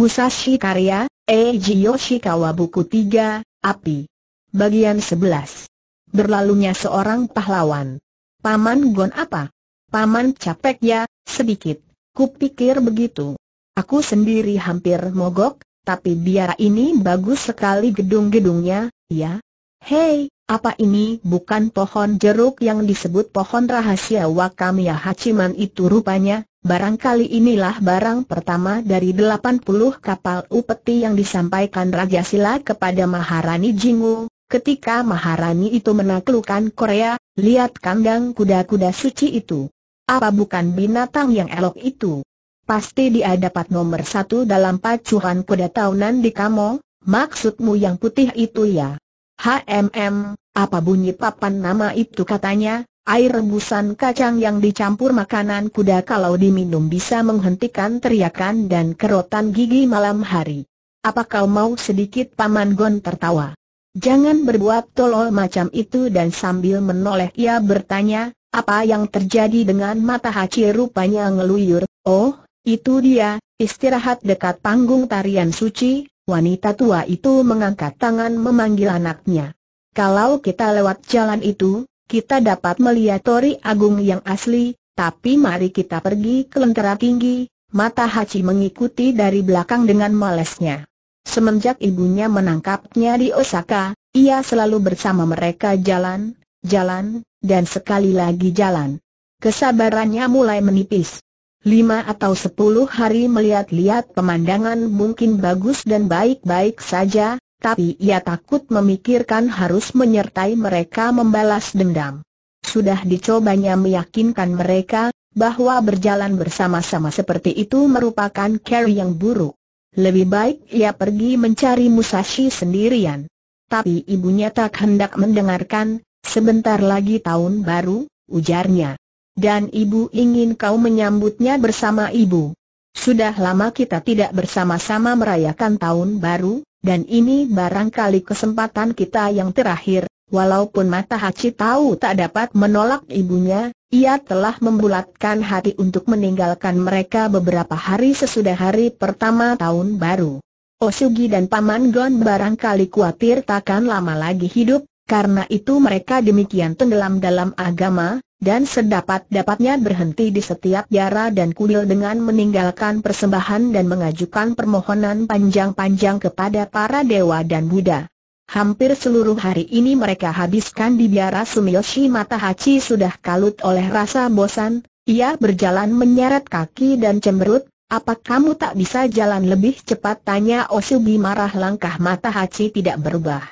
Musashi Karya, Eiji Yoshikawa Buku 3, Api. Bagian 11. Berlalunya seorang pahlawan. Paman Gon apa? Paman capek ya, sedikit. Kupikir begitu. Aku sendiri hampir mogok, tapi biara ini bagus sekali gedung-gedungnya, ya. Hei, apa ini bukan pohon jeruk yang disebut pohon rahasia Wakamiya Hachiman itu rupanya? Barangkali inilah barang pertama dari 80 kapal upeti yang disampaikan Raja Sila kepada Maharani Jingu. Ketika Maharani itu menaklukkan Korea, lihat kandang kuda-kuda suci itu. Apa bukan binatang yang elok itu? Pasti dia dapat nomor satu dalam pacuan kuda tahunan di Kamo, maksudmu yang putih itu ya? HMM, apa bunyi papan nama itu katanya, Air rebusan kacang yang dicampur makanan kuda kalau diminum bisa menghentikan teriakan dan kerotan gigi malam hari. Apa kau mau sedikit Paman Gon tertawa? Jangan berbuat tolol macam itu dan sambil menoleh ia bertanya, apa yang terjadi dengan mata Haji rupanya ngeluyur, oh, itu dia, istirahat dekat panggung tarian suci, wanita tua itu mengangkat tangan memanggil anaknya. Kalau kita lewat jalan itu, kita dapat melihat Tori Agung yang asli, tapi mari kita pergi ke lentera tinggi, mata Hachi mengikuti dari belakang dengan malesnya. Semenjak ibunya menangkapnya di Osaka, ia selalu bersama mereka jalan, jalan, dan sekali lagi jalan. Kesabarannya mulai menipis. Lima atau sepuluh hari melihat-lihat pemandangan mungkin bagus dan baik-baik saja, tapi ia takut memikirkan harus menyertai mereka membalas dendam. Sudah dicobanya meyakinkan mereka, bahwa berjalan bersama-sama seperti itu merupakan cara yang buruk. Lebih baik ia pergi mencari Musashi sendirian. Tapi ibunya tak hendak mendengarkan, sebentar lagi tahun baru, ujarnya. Dan ibu ingin kau menyambutnya bersama ibu. Sudah lama kita tidak bersama-sama merayakan tahun baru, dan ini barangkali kesempatan kita yang terakhir, walaupun mata Hachi tahu tak dapat menolak ibunya, ia telah membulatkan hati untuk meninggalkan mereka beberapa hari sesudah hari pertama tahun baru. Osugi dan Paman Gon barangkali khawatir takkan lama lagi hidup, karena itu mereka demikian tenggelam dalam agama, dan sedapat-dapatnya berhenti di setiap biara dan kuil dengan meninggalkan persembahan dan mengajukan permohonan panjang-panjang kepada para dewa dan Buddha. Hampir seluruh hari ini mereka habiskan di biara Sumiyoshi Matahachi sudah kalut oleh rasa bosan, ia berjalan menyeret kaki dan cemberut, apa kamu tak bisa jalan lebih cepat tanya Osugi marah langkah Matahachi tidak berubah.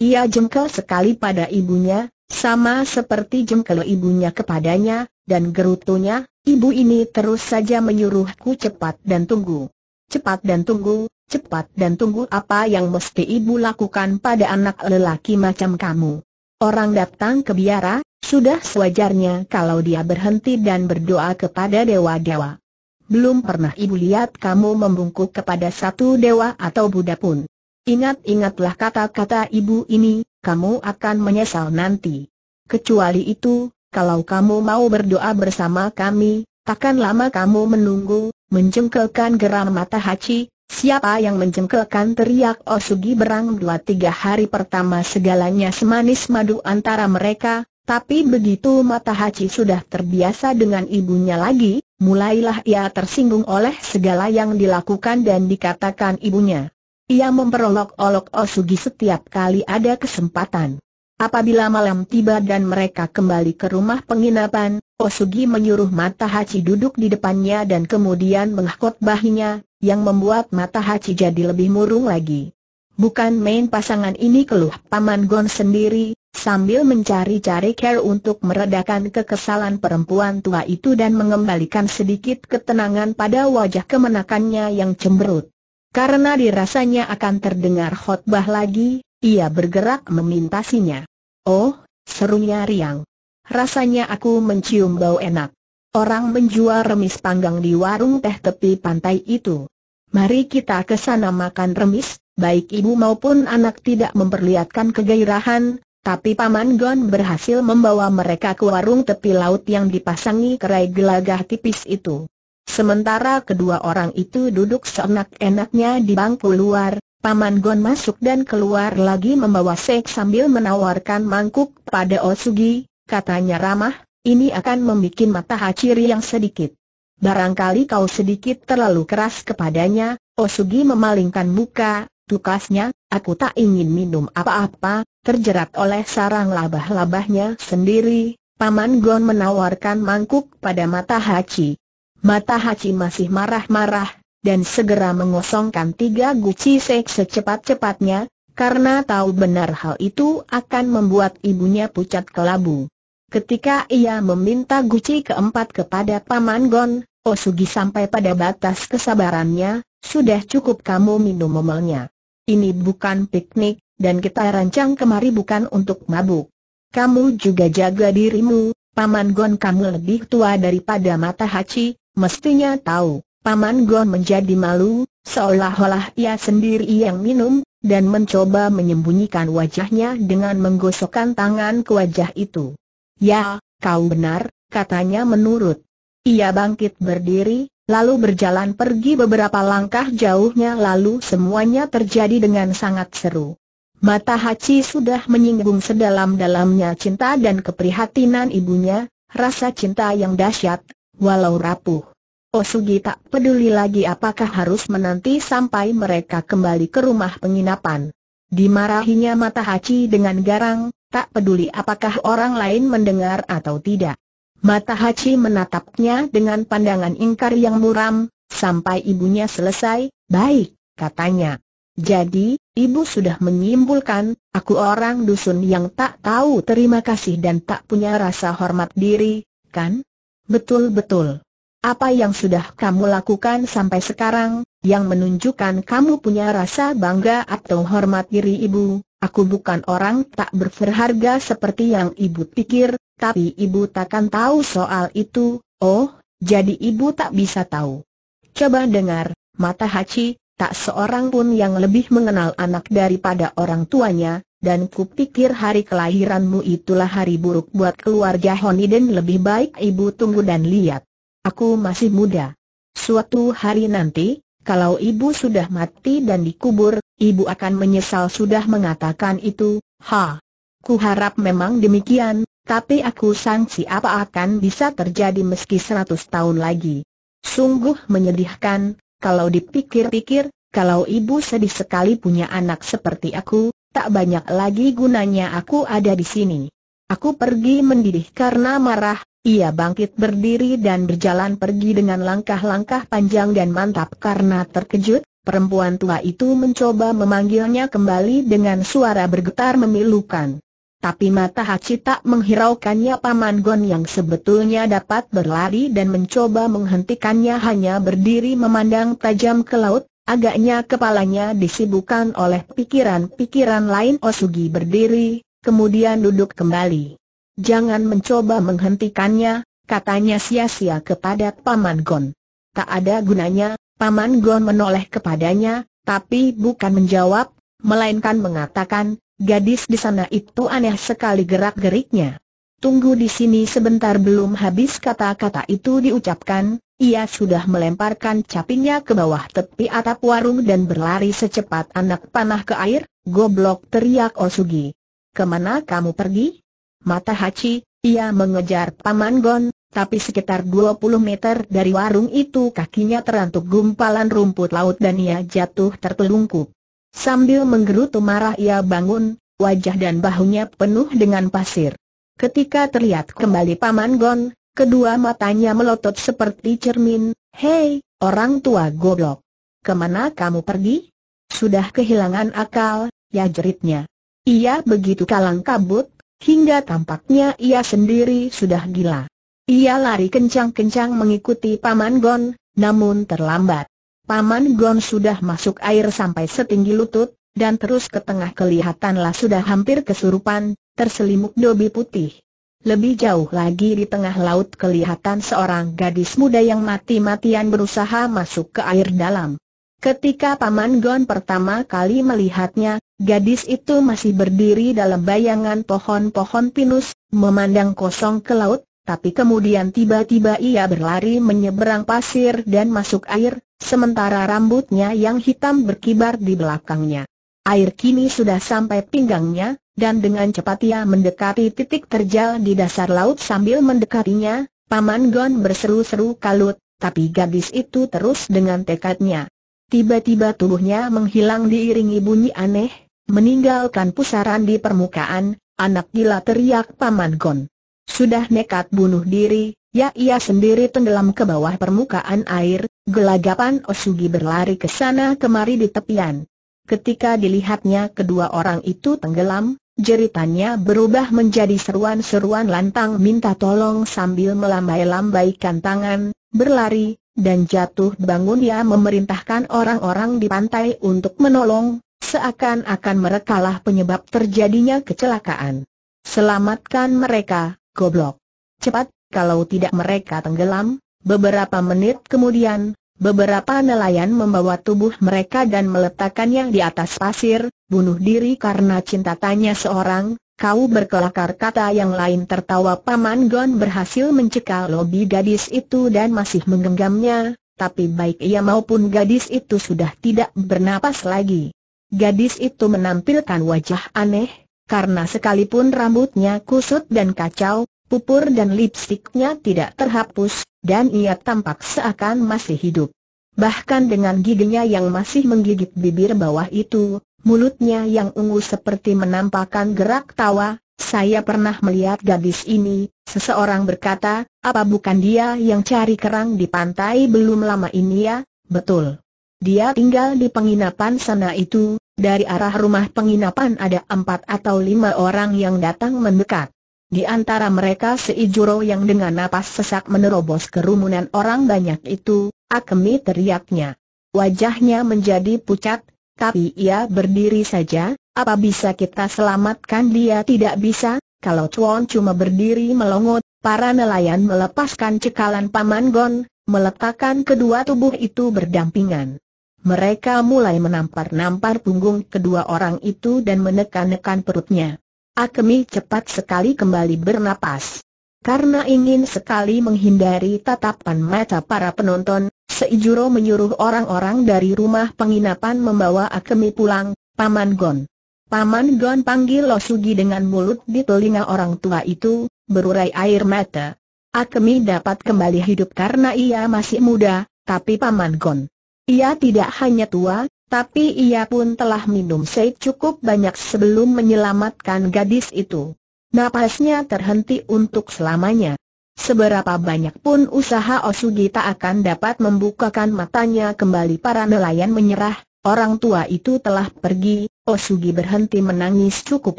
Ia jengkel sekali pada ibunya, sama seperti jengkel ibunya kepadanya, dan gerutunya, ibu ini terus saja menyuruhku cepat dan tunggu. Cepat dan tunggu, cepat dan tunggu apa yang mesti ibu lakukan pada anak lelaki macam kamu. Orang datang ke biara, sudah sewajarnya kalau dia berhenti dan berdoa kepada dewa-dewa. Belum pernah ibu lihat kamu membungkuk kepada satu dewa atau Buddha pun. Ingat-ingatlah kata-kata ibu ini, kamu akan menyesal nanti. Kecuali itu, kalau kamu mau berdoa bersama kami, takkan lama kamu menunggu, Menjengkelkan geram mata Hachi, Siapa yang menjengkelkan teriak Osugi berang dua tiga hari pertama segalanya semanis madu antara mereka, tapi begitu mata Hachi sudah terbiasa dengan ibunya lagi, mulailah ia tersinggung oleh segala yang dilakukan dan dikatakan ibunya. Ia memperolok-olok Osugi setiap kali ada kesempatan. Apabila malam tiba dan mereka kembali ke rumah penginapan, Osugi menyuruh Mata Hachi duduk di depannya dan kemudian menghakot bahinya, yang membuat Mata Hachi jadi lebih murung lagi. Bukan main pasangan ini keluh Paman Gon sendiri, sambil mencari-cari care untuk meredakan kekesalan perempuan tua itu dan mengembalikan sedikit ketenangan pada wajah kemenakannya yang cemberut. Karena dirasanya akan terdengar khotbah lagi, ia bergerak memintasinya. Oh, serunya Riang. Rasanya aku mencium bau enak. Orang menjual remis panggang di warung teh tepi pantai itu. Mari kita ke sana makan remis, baik ibu maupun anak tidak memperlihatkan kegairahan, tapi Paman Gon berhasil membawa mereka ke warung tepi laut yang dipasangi kerai gelagah tipis itu. Sementara kedua orang itu duduk seenak-enaknya di bangku luar, Paman Gon masuk dan keluar lagi membawa sek sambil menawarkan mangkuk pada Osugi, katanya ramah, ini akan membuat mata Hachiri yang sedikit. Barangkali kau sedikit terlalu keras kepadanya, Osugi memalingkan muka, tukasnya, aku tak ingin minum apa-apa, terjerat oleh sarang labah-labahnya sendiri, Paman Gon menawarkan mangkuk pada mata Hachi. Mata Hachi masih marah-marah, dan segera mengosongkan tiga guci sek secepat-cepatnya, karena tahu benar hal itu akan membuat ibunya pucat kelabu. Ketika ia meminta guci keempat kepada Paman Gon, Osugi sampai pada batas kesabarannya, sudah cukup kamu minum memelnya. Ini bukan piknik, dan kita rancang kemari bukan untuk mabuk. Kamu juga jaga dirimu, Paman Gon kamu lebih tua daripada mata haci, Mestinya tahu, Paman Gon menjadi malu, seolah-olah ia sendiri yang minum, dan mencoba menyembunyikan wajahnya dengan menggosokkan tangan ke wajah itu. Ya, kau benar, katanya menurut. Ia bangkit berdiri, lalu berjalan pergi beberapa langkah jauhnya lalu semuanya terjadi dengan sangat seru. Mata Hachi sudah menyinggung sedalam-dalamnya cinta dan keprihatinan ibunya, rasa cinta yang dahsyat, walau rapuh. Osugi oh tak peduli lagi apakah harus menanti sampai mereka kembali ke rumah penginapan. Dimarahinya Matahachi dengan garang, tak peduli apakah orang lain mendengar atau tidak. Mata Matahachi menatapnya dengan pandangan ingkar yang muram, sampai ibunya selesai, baik, katanya. Jadi, ibu sudah menyimpulkan, aku orang dusun yang tak tahu terima kasih dan tak punya rasa hormat diri, kan? Betul-betul. Apa yang sudah kamu lakukan sampai sekarang, yang menunjukkan kamu punya rasa bangga atau hormat diri ibu, aku bukan orang tak berharga seperti yang ibu pikir, tapi ibu takkan tahu soal itu, oh, jadi ibu tak bisa tahu. Coba dengar, mata Hachi, tak seorang pun yang lebih mengenal anak daripada orang tuanya, dan kupikir hari kelahiranmu itulah hari buruk buat keluarga Honiden lebih baik ibu tunggu dan lihat. Aku masih muda. Suatu hari nanti, kalau ibu sudah mati dan dikubur, ibu akan menyesal sudah mengatakan itu, ha. Ku harap memang demikian, tapi aku sangsi apa akan bisa terjadi meski seratus tahun lagi. Sungguh menyedihkan, kalau dipikir-pikir, kalau ibu sedih sekali punya anak seperti aku, tak banyak lagi gunanya aku ada di sini. Aku pergi mendidih karena marah, ia bangkit berdiri dan berjalan pergi dengan langkah-langkah panjang dan mantap karena terkejut, perempuan tua itu mencoba memanggilnya kembali dengan suara bergetar memilukan. Tapi mata Hachita tak menghiraukannya Paman Gon yang sebetulnya dapat berlari dan mencoba menghentikannya hanya berdiri memandang tajam ke laut, agaknya kepalanya disibukkan oleh pikiran-pikiran lain Osugi berdiri, kemudian duduk kembali. Jangan mencoba menghentikannya, katanya sia-sia kepada Paman Gon. Tak ada gunanya, Paman Gon menoleh kepadanya, tapi bukan menjawab, melainkan mengatakan, gadis di sana itu aneh sekali gerak-geriknya. Tunggu di sini sebentar belum habis kata-kata itu diucapkan, ia sudah melemparkan capinya ke bawah tepi atap warung dan berlari secepat anak panah ke air, goblok teriak Osugi. Kemana kamu pergi? mata Hachi, ia mengejar Paman Gon, tapi sekitar 20 meter dari warung itu kakinya terantuk gumpalan rumput laut dan ia jatuh tertelungkup. Sambil menggerutu marah ia bangun, wajah dan bahunya penuh dengan pasir. Ketika terlihat kembali Paman Gon, kedua matanya melotot seperti cermin, Hei, orang tua goblok! Kemana kamu pergi? Sudah kehilangan akal, ya jeritnya. Ia begitu kalang kabut, hingga tampaknya ia sendiri sudah gila. Ia lari kencang-kencang mengikuti Paman Gon, namun terlambat. Paman Gon sudah masuk air sampai setinggi lutut, dan terus ke tengah kelihatanlah sudah hampir kesurupan, terselimut dobi putih. Lebih jauh lagi di tengah laut kelihatan seorang gadis muda yang mati-matian berusaha masuk ke air dalam. Ketika Paman Gon pertama kali melihatnya, Gadis itu masih berdiri dalam bayangan pohon-pohon pinus, memandang kosong ke laut, tapi kemudian tiba-tiba ia berlari menyeberang pasir dan masuk air, sementara rambutnya yang hitam berkibar di belakangnya. Air kini sudah sampai pinggangnya, dan dengan cepat ia mendekati titik terjal di dasar laut sambil mendekatinya, Paman Gon berseru-seru kalut, tapi gadis itu terus dengan tekadnya. Tiba-tiba tubuhnya menghilang diiringi bunyi aneh, Meninggalkan pusaran di permukaan, anak gila teriak Paman Gon. Sudah nekat bunuh diri, ya ia sendiri tenggelam ke bawah permukaan air, gelagapan Osugi berlari ke sana kemari di tepian. Ketika dilihatnya kedua orang itu tenggelam, jeritannya berubah menjadi seruan-seruan lantang minta tolong sambil melambai-lambaikan tangan, berlari, dan jatuh bangun ia memerintahkan orang-orang di pantai untuk menolong, Seakan-akan merekalah penyebab terjadinya kecelakaan. Selamatkan mereka, goblok. Cepat, kalau tidak mereka tenggelam, beberapa menit kemudian, beberapa nelayan membawa tubuh mereka dan meletakkannya di atas pasir, bunuh diri karena cinta tanya seorang, kau berkelakar kata yang lain tertawa Paman Gon berhasil mencekal lobi gadis itu dan masih menggenggamnya, tapi baik ia maupun gadis itu sudah tidak bernapas lagi. Gadis itu menampilkan wajah aneh, karena sekalipun rambutnya kusut dan kacau, pupur dan lipstiknya tidak terhapus, dan ia tampak seakan masih hidup. Bahkan dengan giginya yang masih menggigit bibir bawah itu, mulutnya yang ungu seperti menampakkan gerak tawa, saya pernah melihat gadis ini, seseorang berkata, apa bukan dia yang cari kerang di pantai belum lama ini ya, betul. Dia tinggal di penginapan sana itu, dari arah rumah penginapan ada empat atau lima orang yang datang mendekat. Di antara mereka Seijuro yang dengan napas sesak menerobos kerumunan orang banyak itu, Akemi teriaknya. Wajahnya menjadi pucat, tapi ia berdiri saja, apa bisa kita selamatkan dia tidak bisa, kalau Chuan cuma berdiri melongot, para nelayan melepaskan cekalan Paman Gon, meletakkan kedua tubuh itu berdampingan. Mereka mulai menampar-nampar punggung kedua orang itu dan menekan-nekan perutnya. Akemi cepat sekali kembali bernapas. Karena ingin sekali menghindari tatapan mata para penonton, Seijuro menyuruh orang-orang dari rumah penginapan membawa Akemi pulang, Paman Gon. Paman Gon panggil Losugi dengan mulut di telinga orang tua itu, berurai air mata. Akemi dapat kembali hidup karena ia masih muda, tapi Paman Gon ia tidak hanya tua, tapi ia pun telah minum seit cukup banyak sebelum menyelamatkan gadis itu. Napasnya terhenti untuk selamanya. Seberapa banyak pun usaha Osugi tak akan dapat membukakan matanya kembali para nelayan menyerah, orang tua itu telah pergi, Osugi berhenti menangis cukup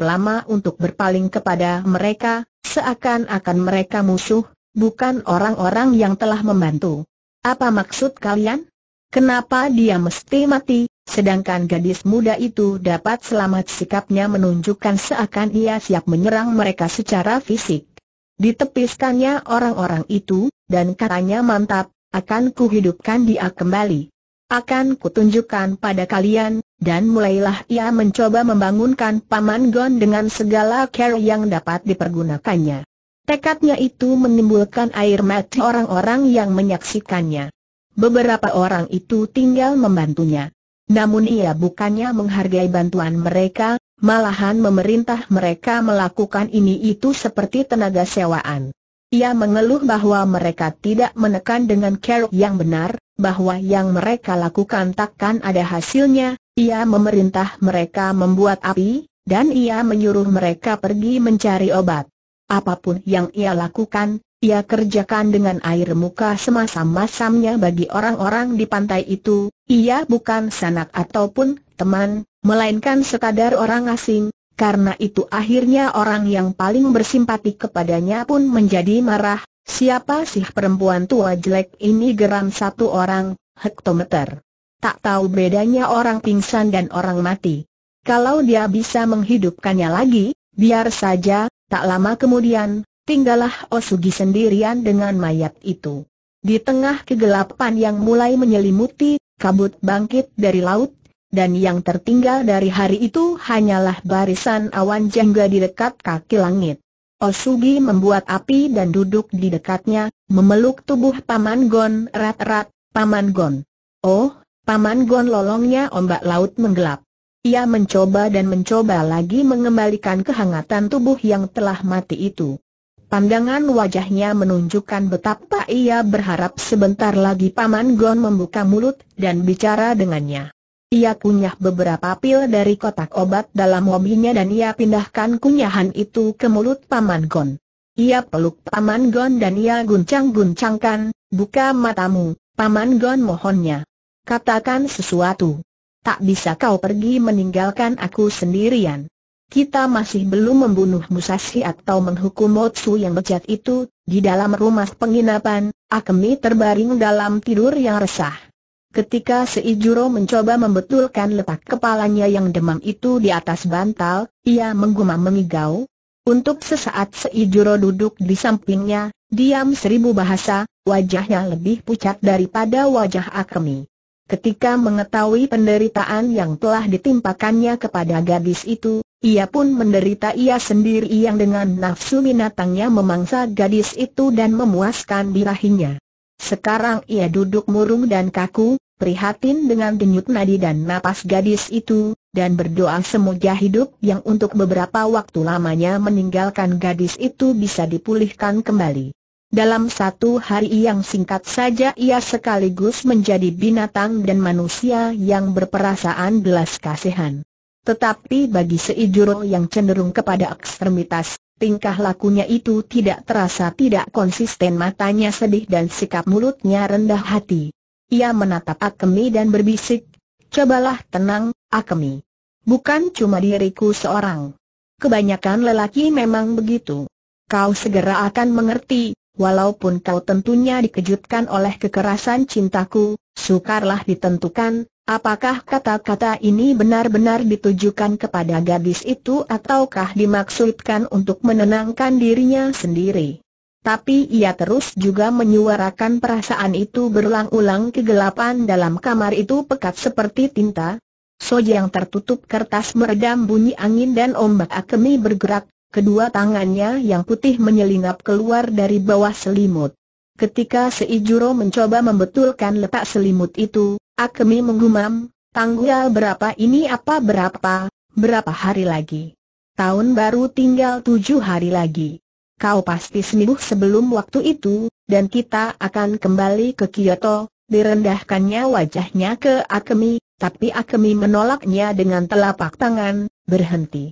lama untuk berpaling kepada mereka, seakan-akan mereka musuh, bukan orang-orang yang telah membantu. Apa maksud kalian? Kenapa dia mesti mati, sedangkan gadis muda itu dapat selamat sikapnya menunjukkan seakan ia siap menyerang mereka secara fisik. Ditepiskannya orang-orang itu, dan katanya mantap, akan kuhidupkan dia kembali. Akan kutunjukkan pada kalian, dan mulailah ia mencoba membangunkan Paman Gon dengan segala care yang dapat dipergunakannya. Tekadnya itu menimbulkan air mata orang-orang yang menyaksikannya. Beberapa orang itu tinggal membantunya. Namun ia bukannya menghargai bantuan mereka, malahan memerintah mereka melakukan ini itu seperti tenaga sewaan. Ia mengeluh bahwa mereka tidak menekan dengan care yang benar, bahwa yang mereka lakukan takkan ada hasilnya, ia memerintah mereka membuat api, dan ia menyuruh mereka pergi mencari obat. Apapun yang ia lakukan, ia kerjakan dengan air muka semasa-masamnya bagi orang-orang di pantai itu, ia bukan sanak ataupun teman, melainkan sekadar orang asing, karena itu akhirnya orang yang paling bersimpati kepadanya pun menjadi marah, siapa sih perempuan tua jelek ini geram satu orang, hektometer. Tak tahu bedanya orang pingsan dan orang mati. Kalau dia bisa menghidupkannya lagi, biar saja, tak lama kemudian, tinggallah Osugi sendirian dengan mayat itu. Di tengah kegelapan yang mulai menyelimuti, kabut bangkit dari laut, dan yang tertinggal dari hari itu hanyalah barisan awan jangga di dekat kaki langit. Osugi membuat api dan duduk di dekatnya, memeluk tubuh Paman Gon erat-erat, Paman Gon. Oh, Paman Gon lolongnya ombak laut menggelap. Ia mencoba dan mencoba lagi mengembalikan kehangatan tubuh yang telah mati itu. Pandangan wajahnya menunjukkan betapa ia berharap sebentar lagi Paman Gon membuka mulut dan bicara dengannya. Ia kunyah beberapa pil dari kotak obat dalam mobilnya dan ia pindahkan kunyahan itu ke mulut Paman Gon. Ia peluk Paman Gon dan ia guncang-guncangkan, buka matamu, Paman Gon mohonnya. Katakan sesuatu. Tak bisa kau pergi meninggalkan aku sendirian kita masih belum membunuh Musashi atau menghukum Motsu yang bejat itu, di dalam rumah penginapan, Akemi terbaring dalam tidur yang resah. Ketika Seijuro mencoba membetulkan letak kepalanya yang demam itu di atas bantal, ia menggumam mengigau. Untuk sesaat Seijuro duduk di sampingnya, diam seribu bahasa, wajahnya lebih pucat daripada wajah Akemi. Ketika mengetahui penderitaan yang telah ditimpakannya kepada gadis itu, ia pun menderita ia sendiri yang dengan nafsu binatangnya memangsa gadis itu dan memuaskan birahinya. Sekarang ia duduk murung dan kaku, prihatin dengan denyut nadi dan napas gadis itu, dan berdoa semoga hidup yang untuk beberapa waktu lamanya meninggalkan gadis itu bisa dipulihkan kembali. Dalam satu hari yang singkat saja ia sekaligus menjadi binatang dan manusia yang berperasaan belas kasihan. Tetapi bagi Seijuro yang cenderung kepada ekstremitas, tingkah lakunya itu tidak terasa tidak konsisten matanya sedih dan sikap mulutnya rendah hati. Ia menatap Akemi dan berbisik, Cobalah tenang, Akemi. Bukan cuma diriku seorang. Kebanyakan lelaki memang begitu. Kau segera akan mengerti, walaupun kau tentunya dikejutkan oleh kekerasan cintaku, sukarlah ditentukan, apakah kata-kata ini benar-benar ditujukan kepada gadis itu ataukah dimaksudkan untuk menenangkan dirinya sendiri. Tapi ia terus juga menyuarakan perasaan itu berulang-ulang kegelapan dalam kamar itu pekat seperti tinta. Soja yang tertutup kertas meredam bunyi angin dan ombak akemi bergerak Kedua tangannya yang putih menyelinap keluar dari bawah selimut. Ketika Seijuro mencoba membetulkan letak selimut itu, Akemi menggumam, tanggal berapa ini apa berapa, berapa hari lagi. Tahun baru tinggal tujuh hari lagi. Kau pasti seminggu sebelum waktu itu, dan kita akan kembali ke Kyoto, direndahkannya wajahnya ke Akemi, tapi Akemi menolaknya dengan telapak tangan, berhenti.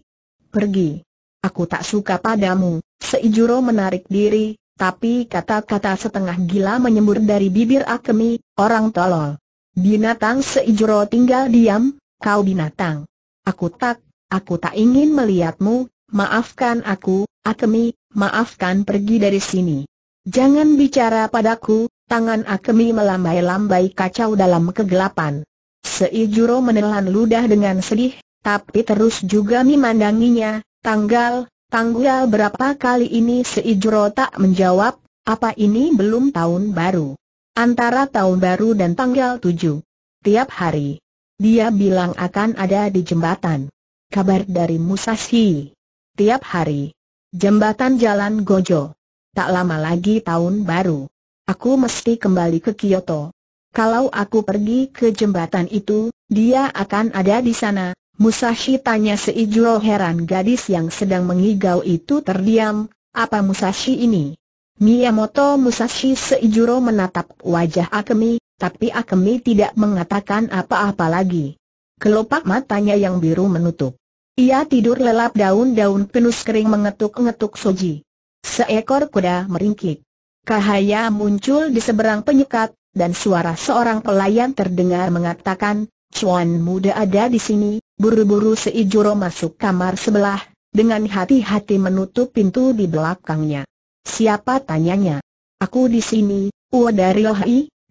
Pergi. Aku tak suka padamu, Seijuro menarik diri, tapi kata-kata setengah gila menyembur dari bibir Akemi, orang tolol. Binatang Seijuro tinggal diam, kau binatang. Aku tak, aku tak ingin melihatmu, maafkan aku, Akemi, maafkan pergi dari sini. Jangan bicara padaku, tangan Akemi melambai-lambai kacau dalam kegelapan. Seijuro menelan ludah dengan sedih, tapi terus juga memandanginya, Tanggal, tanggal berapa kali ini Seijuro tak menjawab, apa ini belum tahun baru? Antara tahun baru dan tanggal tujuh, Tiap hari. Dia bilang akan ada di jembatan. Kabar dari Musashi. Tiap hari. Jembatan Jalan Gojo. Tak lama lagi tahun baru. Aku mesti kembali ke Kyoto. Kalau aku pergi ke jembatan itu, dia akan ada di sana, Musashi tanya seijul heran gadis yang sedang mengigau itu terdiam, apa Musashi ini? Miyamoto Musashi Seijuro menatap wajah Akemi, tapi Akemi tidak mengatakan apa-apa lagi. Kelopak matanya yang biru menutup. Ia tidur lelap daun-daun pinus kering mengetuk-ngetuk Soji. Seekor kuda meringkik. Cahaya muncul di seberang penyekat, dan suara seorang pelayan terdengar mengatakan, Cuan muda ada di sini, Buru-buru Seijuro masuk kamar sebelah, dengan hati-hati menutup pintu di belakangnya. Siapa tanyanya? Aku di sini, Ua dari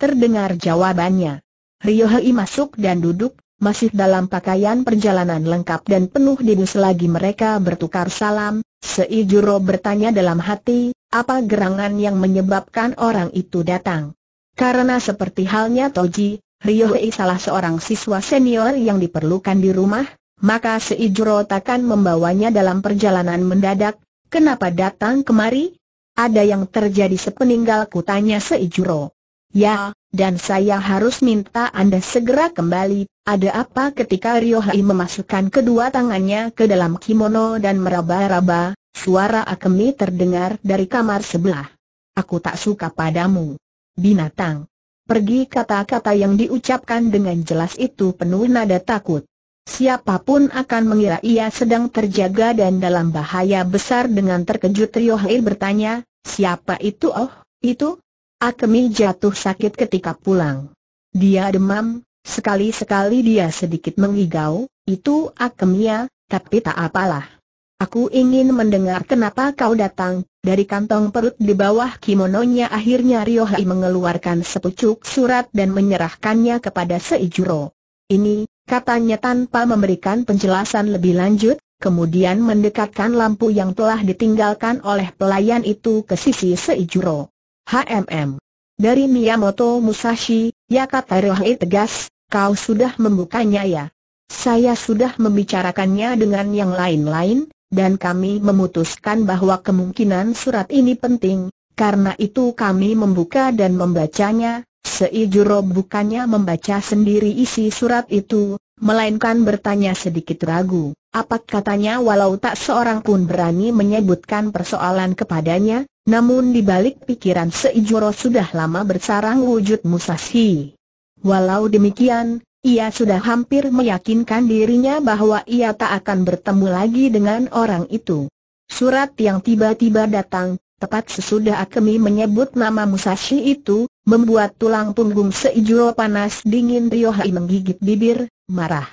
terdengar jawabannya. Ryohei masuk dan duduk, masih dalam pakaian perjalanan lengkap dan penuh debu selagi mereka bertukar salam, Seijuro bertanya dalam hati, apa gerangan yang menyebabkan orang itu datang? Karena seperti halnya Toji, Rio Hei salah seorang siswa senior yang diperlukan di rumah, maka Seijuro takkan membawanya dalam perjalanan mendadak, kenapa datang kemari? Ada yang terjadi sepeninggalku tanya Seijuro. Ya, dan saya harus minta Anda segera kembali, ada apa ketika Rio memasukkan kedua tangannya ke dalam kimono dan meraba-raba, suara Akemi terdengar dari kamar sebelah. Aku tak suka padamu. Binatang. Pergi kata-kata yang diucapkan dengan jelas itu penuh nada takut. Siapapun akan mengira ia sedang terjaga dan dalam bahaya besar dengan terkejut Rio Hei bertanya, siapa itu oh, itu? Akemi jatuh sakit ketika pulang. Dia demam, sekali-sekali dia sedikit mengigau, itu ya, tapi tak apalah. Aku ingin mendengar kenapa kau datang, dari kantong perut di bawah kimononya akhirnya Hai mengeluarkan sepucuk surat dan menyerahkannya kepada Seijuro. Ini, katanya tanpa memberikan penjelasan lebih lanjut, kemudian mendekatkan lampu yang telah ditinggalkan oleh pelayan itu ke sisi Seijuro. HMM. Dari Miyamoto Musashi, ya kata Ryohai tegas, kau sudah membukanya ya. Saya sudah membicarakannya dengan yang lain-lain, dan kami memutuskan bahwa kemungkinan surat ini penting, karena itu kami membuka dan membacanya, Seijuro bukannya membaca sendiri isi surat itu, melainkan bertanya sedikit ragu, apa katanya walau tak seorang pun berani menyebutkan persoalan kepadanya, namun di balik pikiran Seijuro sudah lama bersarang wujud Musashi. Walau demikian, ia sudah hampir meyakinkan dirinya bahwa ia tak akan bertemu lagi dengan orang itu. Surat yang tiba-tiba datang, tepat sesudah Akemi menyebut nama Musashi itu, membuat tulang punggung Seijuro panas dingin Ryohai menggigit bibir, marah.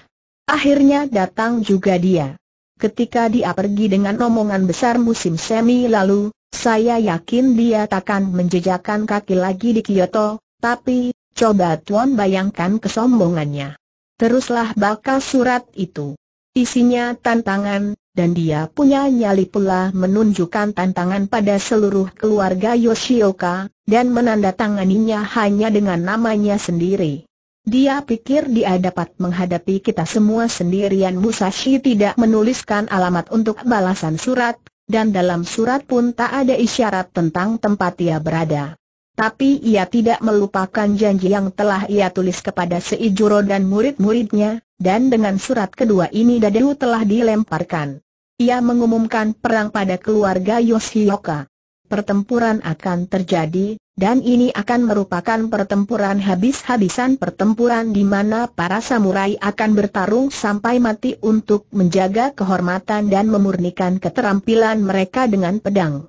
Akhirnya datang juga dia. Ketika dia pergi dengan omongan besar musim semi lalu, saya yakin dia takkan menjejakkan kaki lagi di Kyoto, tapi, Coba Tuan bayangkan kesombongannya. Teruslah bakal surat itu. Isinya tantangan, dan dia punya nyali pula menunjukkan tantangan pada seluruh keluarga Yoshioka, dan menandatanganinya hanya dengan namanya sendiri. Dia pikir dia dapat menghadapi kita semua sendirian Musashi tidak menuliskan alamat untuk balasan surat, dan dalam surat pun tak ada isyarat tentang tempat ia berada tapi ia tidak melupakan janji yang telah ia tulis kepada Seijuro dan murid-muridnya, dan dengan surat kedua ini Dadehu telah dilemparkan. Ia mengumumkan perang pada keluarga Yoshioka. Pertempuran akan terjadi, dan ini akan merupakan pertempuran habis-habisan pertempuran di mana para samurai akan bertarung sampai mati untuk menjaga kehormatan dan memurnikan keterampilan mereka dengan pedang.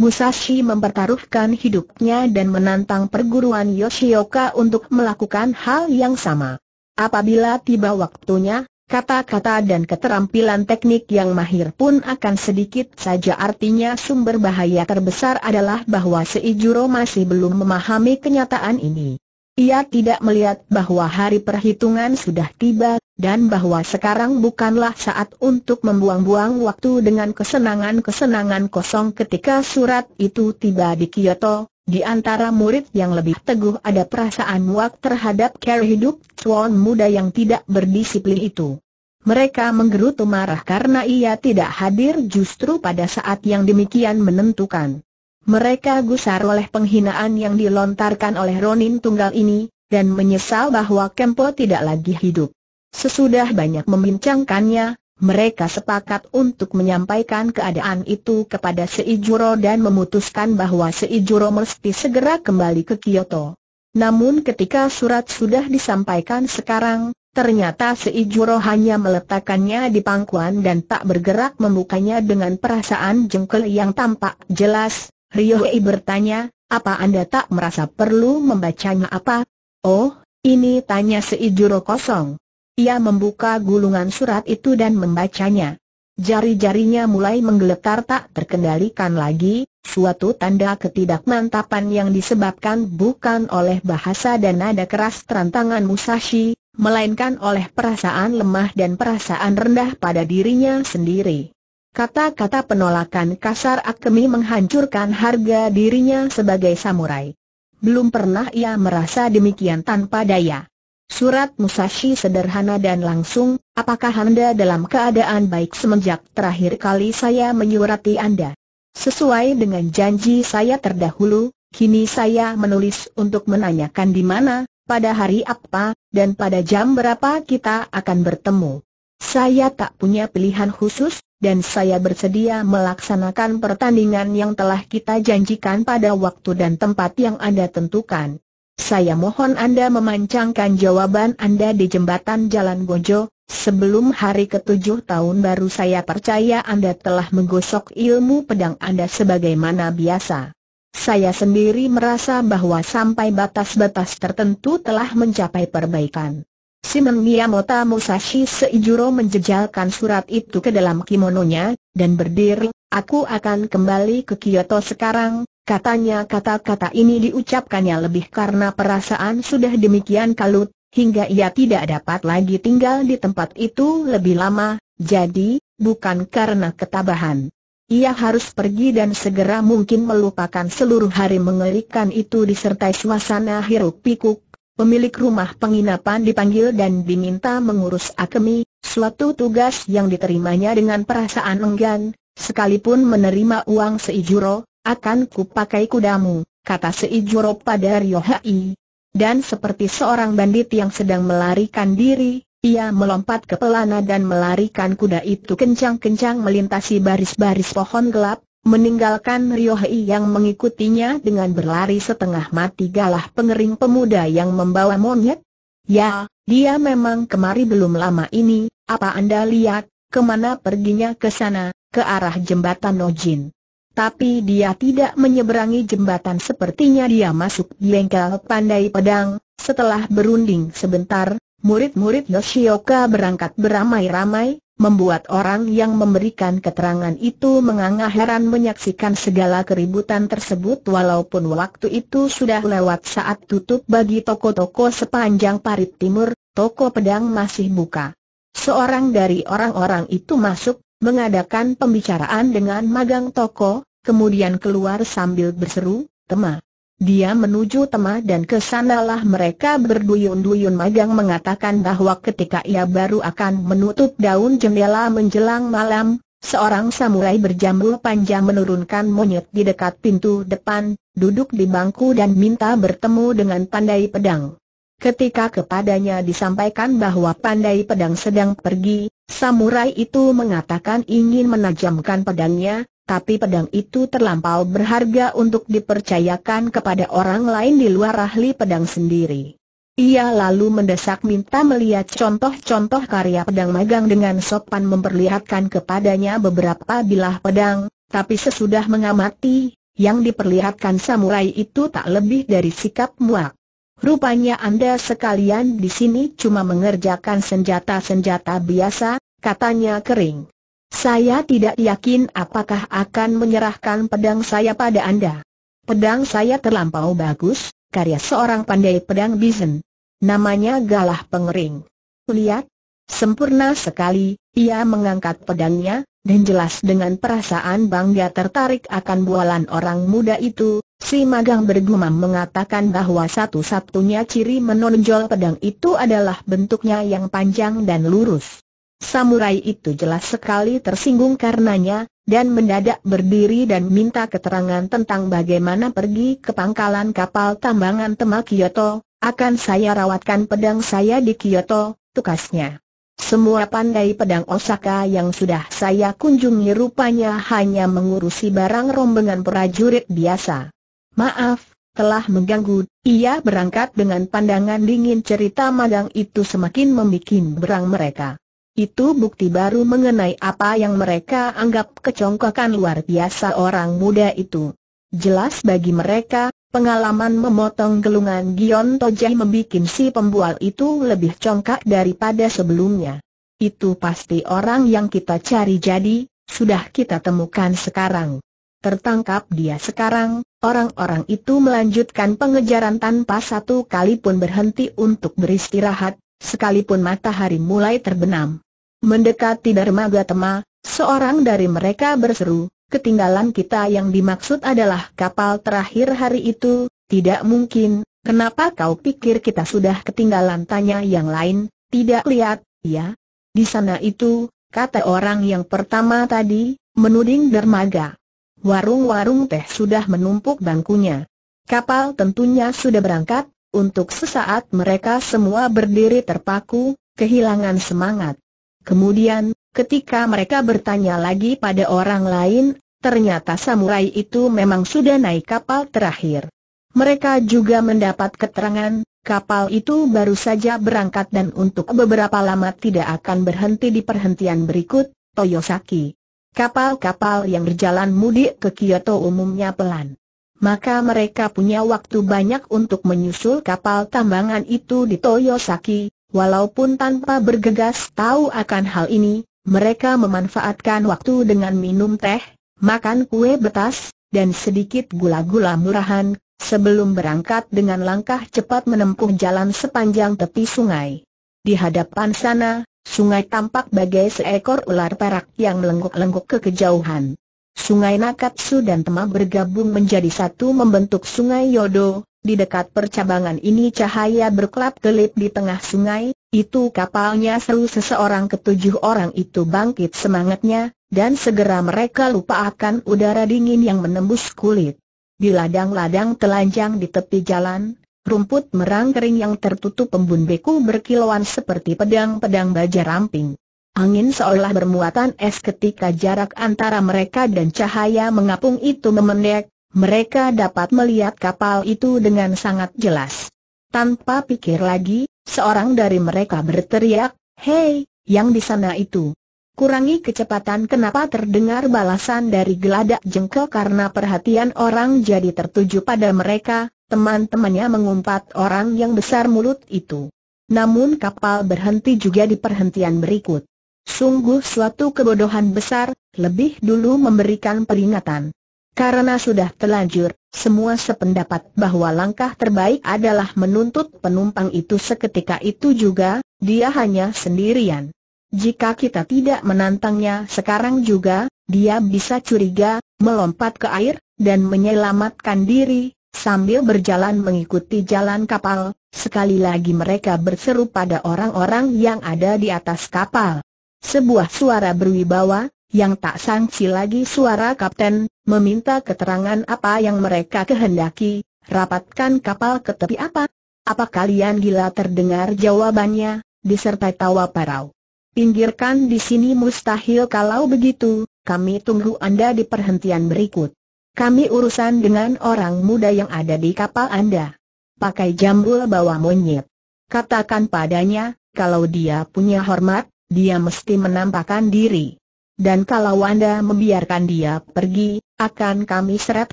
Musashi mempertaruhkan hidupnya dan menantang perguruan Yoshioka untuk melakukan hal yang sama. Apabila tiba waktunya, kata-kata dan keterampilan teknik yang mahir pun akan sedikit saja artinya sumber bahaya terbesar adalah bahwa Seijuro masih belum memahami kenyataan ini. Ia tidak melihat bahwa hari perhitungan sudah tiba, dan bahwa sekarang bukanlah saat untuk membuang-buang waktu dengan kesenangan-kesenangan kosong ketika surat itu tiba di Kyoto. Di antara murid yang lebih teguh ada perasaan muak terhadap cara hidup Chuan muda yang tidak berdisiplin itu. Mereka menggerutu marah karena ia tidak hadir justru pada saat yang demikian menentukan. Mereka gusar oleh penghinaan yang dilontarkan oleh Ronin Tunggal ini, dan menyesal bahwa Kempo tidak lagi hidup. Sesudah banyak membincangkannya, mereka sepakat untuk menyampaikan keadaan itu kepada Seijuro dan memutuskan bahwa Seijuro mesti segera kembali ke Kyoto. Namun ketika surat sudah disampaikan sekarang, ternyata Seijuro hanya meletakkannya di pangkuan dan tak bergerak membukanya dengan perasaan jengkel yang tampak jelas, Hei bertanya, apa Anda tak merasa perlu membacanya apa? Oh, ini tanya Seijuro kosong. Ia membuka gulungan surat itu dan membacanya. Jari-jarinya mulai menggeletar tak terkendalikan lagi, suatu tanda ketidakmantapan yang disebabkan bukan oleh bahasa dan nada keras terantangan Musashi, melainkan oleh perasaan lemah dan perasaan rendah pada dirinya sendiri. Kata-kata penolakan kasar Akemi menghancurkan harga dirinya sebagai samurai. Belum pernah ia merasa demikian tanpa daya. Surat Musashi sederhana dan langsung, apakah Anda dalam keadaan baik semenjak terakhir kali saya menyurati Anda? Sesuai dengan janji saya terdahulu, kini saya menulis untuk menanyakan di mana, pada hari apa, dan pada jam berapa kita akan bertemu. Saya tak punya pilihan khusus, dan saya bersedia melaksanakan pertandingan yang telah kita janjikan pada waktu dan tempat yang Anda tentukan. Saya mohon Anda memancangkan jawaban Anda di jembatan Jalan Gojo, sebelum hari ketujuh tahun baru saya percaya Anda telah menggosok ilmu pedang Anda sebagaimana biasa. Saya sendiri merasa bahwa sampai batas-batas tertentu telah mencapai perbaikan. Si Miyamoto Musashi Seijuro menjejalkan surat itu ke dalam kimononya, dan berdiri, aku akan kembali ke Kyoto sekarang, katanya kata-kata ini diucapkannya lebih karena perasaan sudah demikian kalut, hingga ia tidak dapat lagi tinggal di tempat itu lebih lama, jadi, bukan karena ketabahan. Ia harus pergi dan segera mungkin melupakan seluruh hari mengerikan itu disertai suasana hiruk pikuk, Pemilik rumah penginapan dipanggil dan diminta mengurus Akemi, suatu tugas yang diterimanya dengan perasaan enggan, sekalipun menerima uang Seijuro, akan kupakai kudamu, kata Seijuro pada Ryohai. Dan seperti seorang bandit yang sedang melarikan diri, ia melompat ke pelana dan melarikan kuda itu kencang-kencang melintasi baris-baris pohon gelap, meninggalkan Riohei yang mengikutinya dengan berlari setengah mati galah pengering pemuda yang membawa monyet? Ya, dia memang kemari belum lama ini, apa Anda lihat, kemana perginya ke sana, ke arah jembatan Nojin. Tapi dia tidak menyeberangi jembatan sepertinya dia masuk di bengkel pandai pedang, setelah berunding sebentar, Murid-murid Yoshioka berangkat beramai-ramai, membuat orang yang memberikan keterangan itu menganga heran menyaksikan segala keributan tersebut walaupun waktu itu sudah lewat saat tutup bagi toko-toko sepanjang parit timur, toko pedang masih buka. Seorang dari orang-orang itu masuk, mengadakan pembicaraan dengan magang toko, kemudian keluar sambil berseru, tema. Dia menuju Tema dan kesanalah mereka berduyun-duyun magang mengatakan bahwa ketika ia baru akan menutup daun jendela menjelang malam, seorang samurai berjambul panjang menurunkan monyet di dekat pintu depan, duduk di bangku dan minta bertemu dengan pandai pedang. Ketika kepadanya disampaikan bahwa pandai pedang sedang pergi, samurai itu mengatakan ingin menajamkan pedangnya, tapi pedang itu terlampau berharga untuk dipercayakan kepada orang lain di luar ahli pedang sendiri. Ia lalu mendesak minta melihat contoh-contoh karya pedang magang dengan sopan memperlihatkan kepadanya beberapa bilah pedang, tapi sesudah mengamati, yang diperlihatkan samurai itu tak lebih dari sikap muak. Rupanya Anda sekalian di sini cuma mengerjakan senjata-senjata biasa, katanya kering. Saya tidak yakin apakah akan menyerahkan pedang saya pada Anda. Pedang saya terlampau bagus, karya seorang pandai pedang Bizen. Namanya Galah Pengering. Lihat, sempurna sekali, ia mengangkat pedangnya, dan jelas dengan perasaan bangga tertarik akan bualan orang muda itu, si magang bergumam mengatakan bahwa satu-satunya ciri menonjol pedang itu adalah bentuknya yang panjang dan lurus. Samurai itu jelas sekali tersinggung karenanya, dan mendadak berdiri dan minta keterangan tentang bagaimana pergi ke pangkalan kapal tambangan Tema Kyoto, akan saya rawatkan pedang saya di Kyoto, tukasnya. Semua pandai pedang Osaka yang sudah saya kunjungi rupanya hanya mengurusi barang rombongan prajurit biasa. Maaf, telah mengganggu, ia berangkat dengan pandangan dingin cerita magang itu semakin membuat berang mereka. Itu bukti baru mengenai apa yang mereka anggap kecongkakan luar biasa orang muda itu. Jelas bagi mereka, pengalaman memotong gelungan Gion Tojai membuat si pembual itu lebih congkak daripada sebelumnya. Itu pasti orang yang kita cari jadi, sudah kita temukan sekarang. Tertangkap dia sekarang, orang-orang itu melanjutkan pengejaran tanpa satu kali pun berhenti untuk beristirahat, sekalipun matahari mulai terbenam. Mendekati dermaga Tema, seorang dari mereka berseru, ketinggalan kita yang dimaksud adalah kapal terakhir hari itu, tidak mungkin, kenapa kau pikir kita sudah ketinggalan tanya yang lain, tidak lihat, ya? Di sana itu, kata orang yang pertama tadi, menuding dermaga. Warung-warung teh sudah menumpuk bangkunya. Kapal tentunya sudah berangkat, untuk sesaat mereka semua berdiri terpaku, kehilangan semangat. Kemudian, ketika mereka bertanya lagi pada orang lain, ternyata samurai itu memang sudah naik kapal terakhir. Mereka juga mendapat keterangan, kapal itu baru saja berangkat dan untuk beberapa lama tidak akan berhenti di perhentian berikut, Toyosaki. Kapal-kapal yang berjalan mudik ke Kyoto umumnya pelan. Maka mereka punya waktu banyak untuk menyusul kapal tambangan itu di Toyosaki, Walaupun tanpa bergegas tahu akan hal ini, mereka memanfaatkan waktu dengan minum teh, makan kue betas, dan sedikit gula-gula murahan, sebelum berangkat dengan langkah cepat menempuh jalan sepanjang tepi sungai. Di hadapan sana, sungai tampak bagai seekor ular perak yang melengguk-lengguk ke kejauhan. Sungai Nakatsu dan Tema bergabung menjadi satu membentuk sungai Yodo, di dekat percabangan ini cahaya berkelap-kelip di tengah sungai, itu kapalnya seru seseorang ketujuh orang itu bangkit semangatnya, dan segera mereka lupa akan udara dingin yang menembus kulit. Di ladang-ladang telanjang di tepi jalan, rumput merang kering yang tertutup pembun beku berkilauan seperti pedang-pedang baja ramping. Angin seolah bermuatan es ketika jarak antara mereka dan cahaya mengapung itu memendek, mereka dapat melihat kapal itu dengan sangat jelas. Tanpa pikir lagi, seorang dari mereka berteriak, Hei, yang di sana itu. Kurangi kecepatan kenapa terdengar balasan dari geladak jengkel karena perhatian orang jadi tertuju pada mereka, teman-temannya mengumpat orang yang besar mulut itu. Namun kapal berhenti juga di perhentian berikut. Sungguh suatu kebodohan besar, lebih dulu memberikan peringatan. Karena sudah telanjur, semua sependapat bahwa langkah terbaik adalah menuntut penumpang itu seketika itu juga, dia hanya sendirian. Jika kita tidak menantangnya sekarang juga, dia bisa curiga, melompat ke air, dan menyelamatkan diri, sambil berjalan mengikuti jalan kapal, sekali lagi mereka berseru pada orang-orang yang ada di atas kapal. Sebuah suara berwibawa, yang tak sangsi lagi suara kapten, meminta keterangan apa yang mereka kehendaki, rapatkan kapal ke tepi apa? Apa kalian gila terdengar jawabannya, disertai tawa parau. Pinggirkan di sini mustahil kalau begitu, kami tunggu Anda di perhentian berikut. Kami urusan dengan orang muda yang ada di kapal Anda. Pakai jambul bawa monyet. Katakan padanya, kalau dia punya hormat, dia mesti menampakkan diri. Dan kalau Anda membiarkan dia pergi, akan kami seret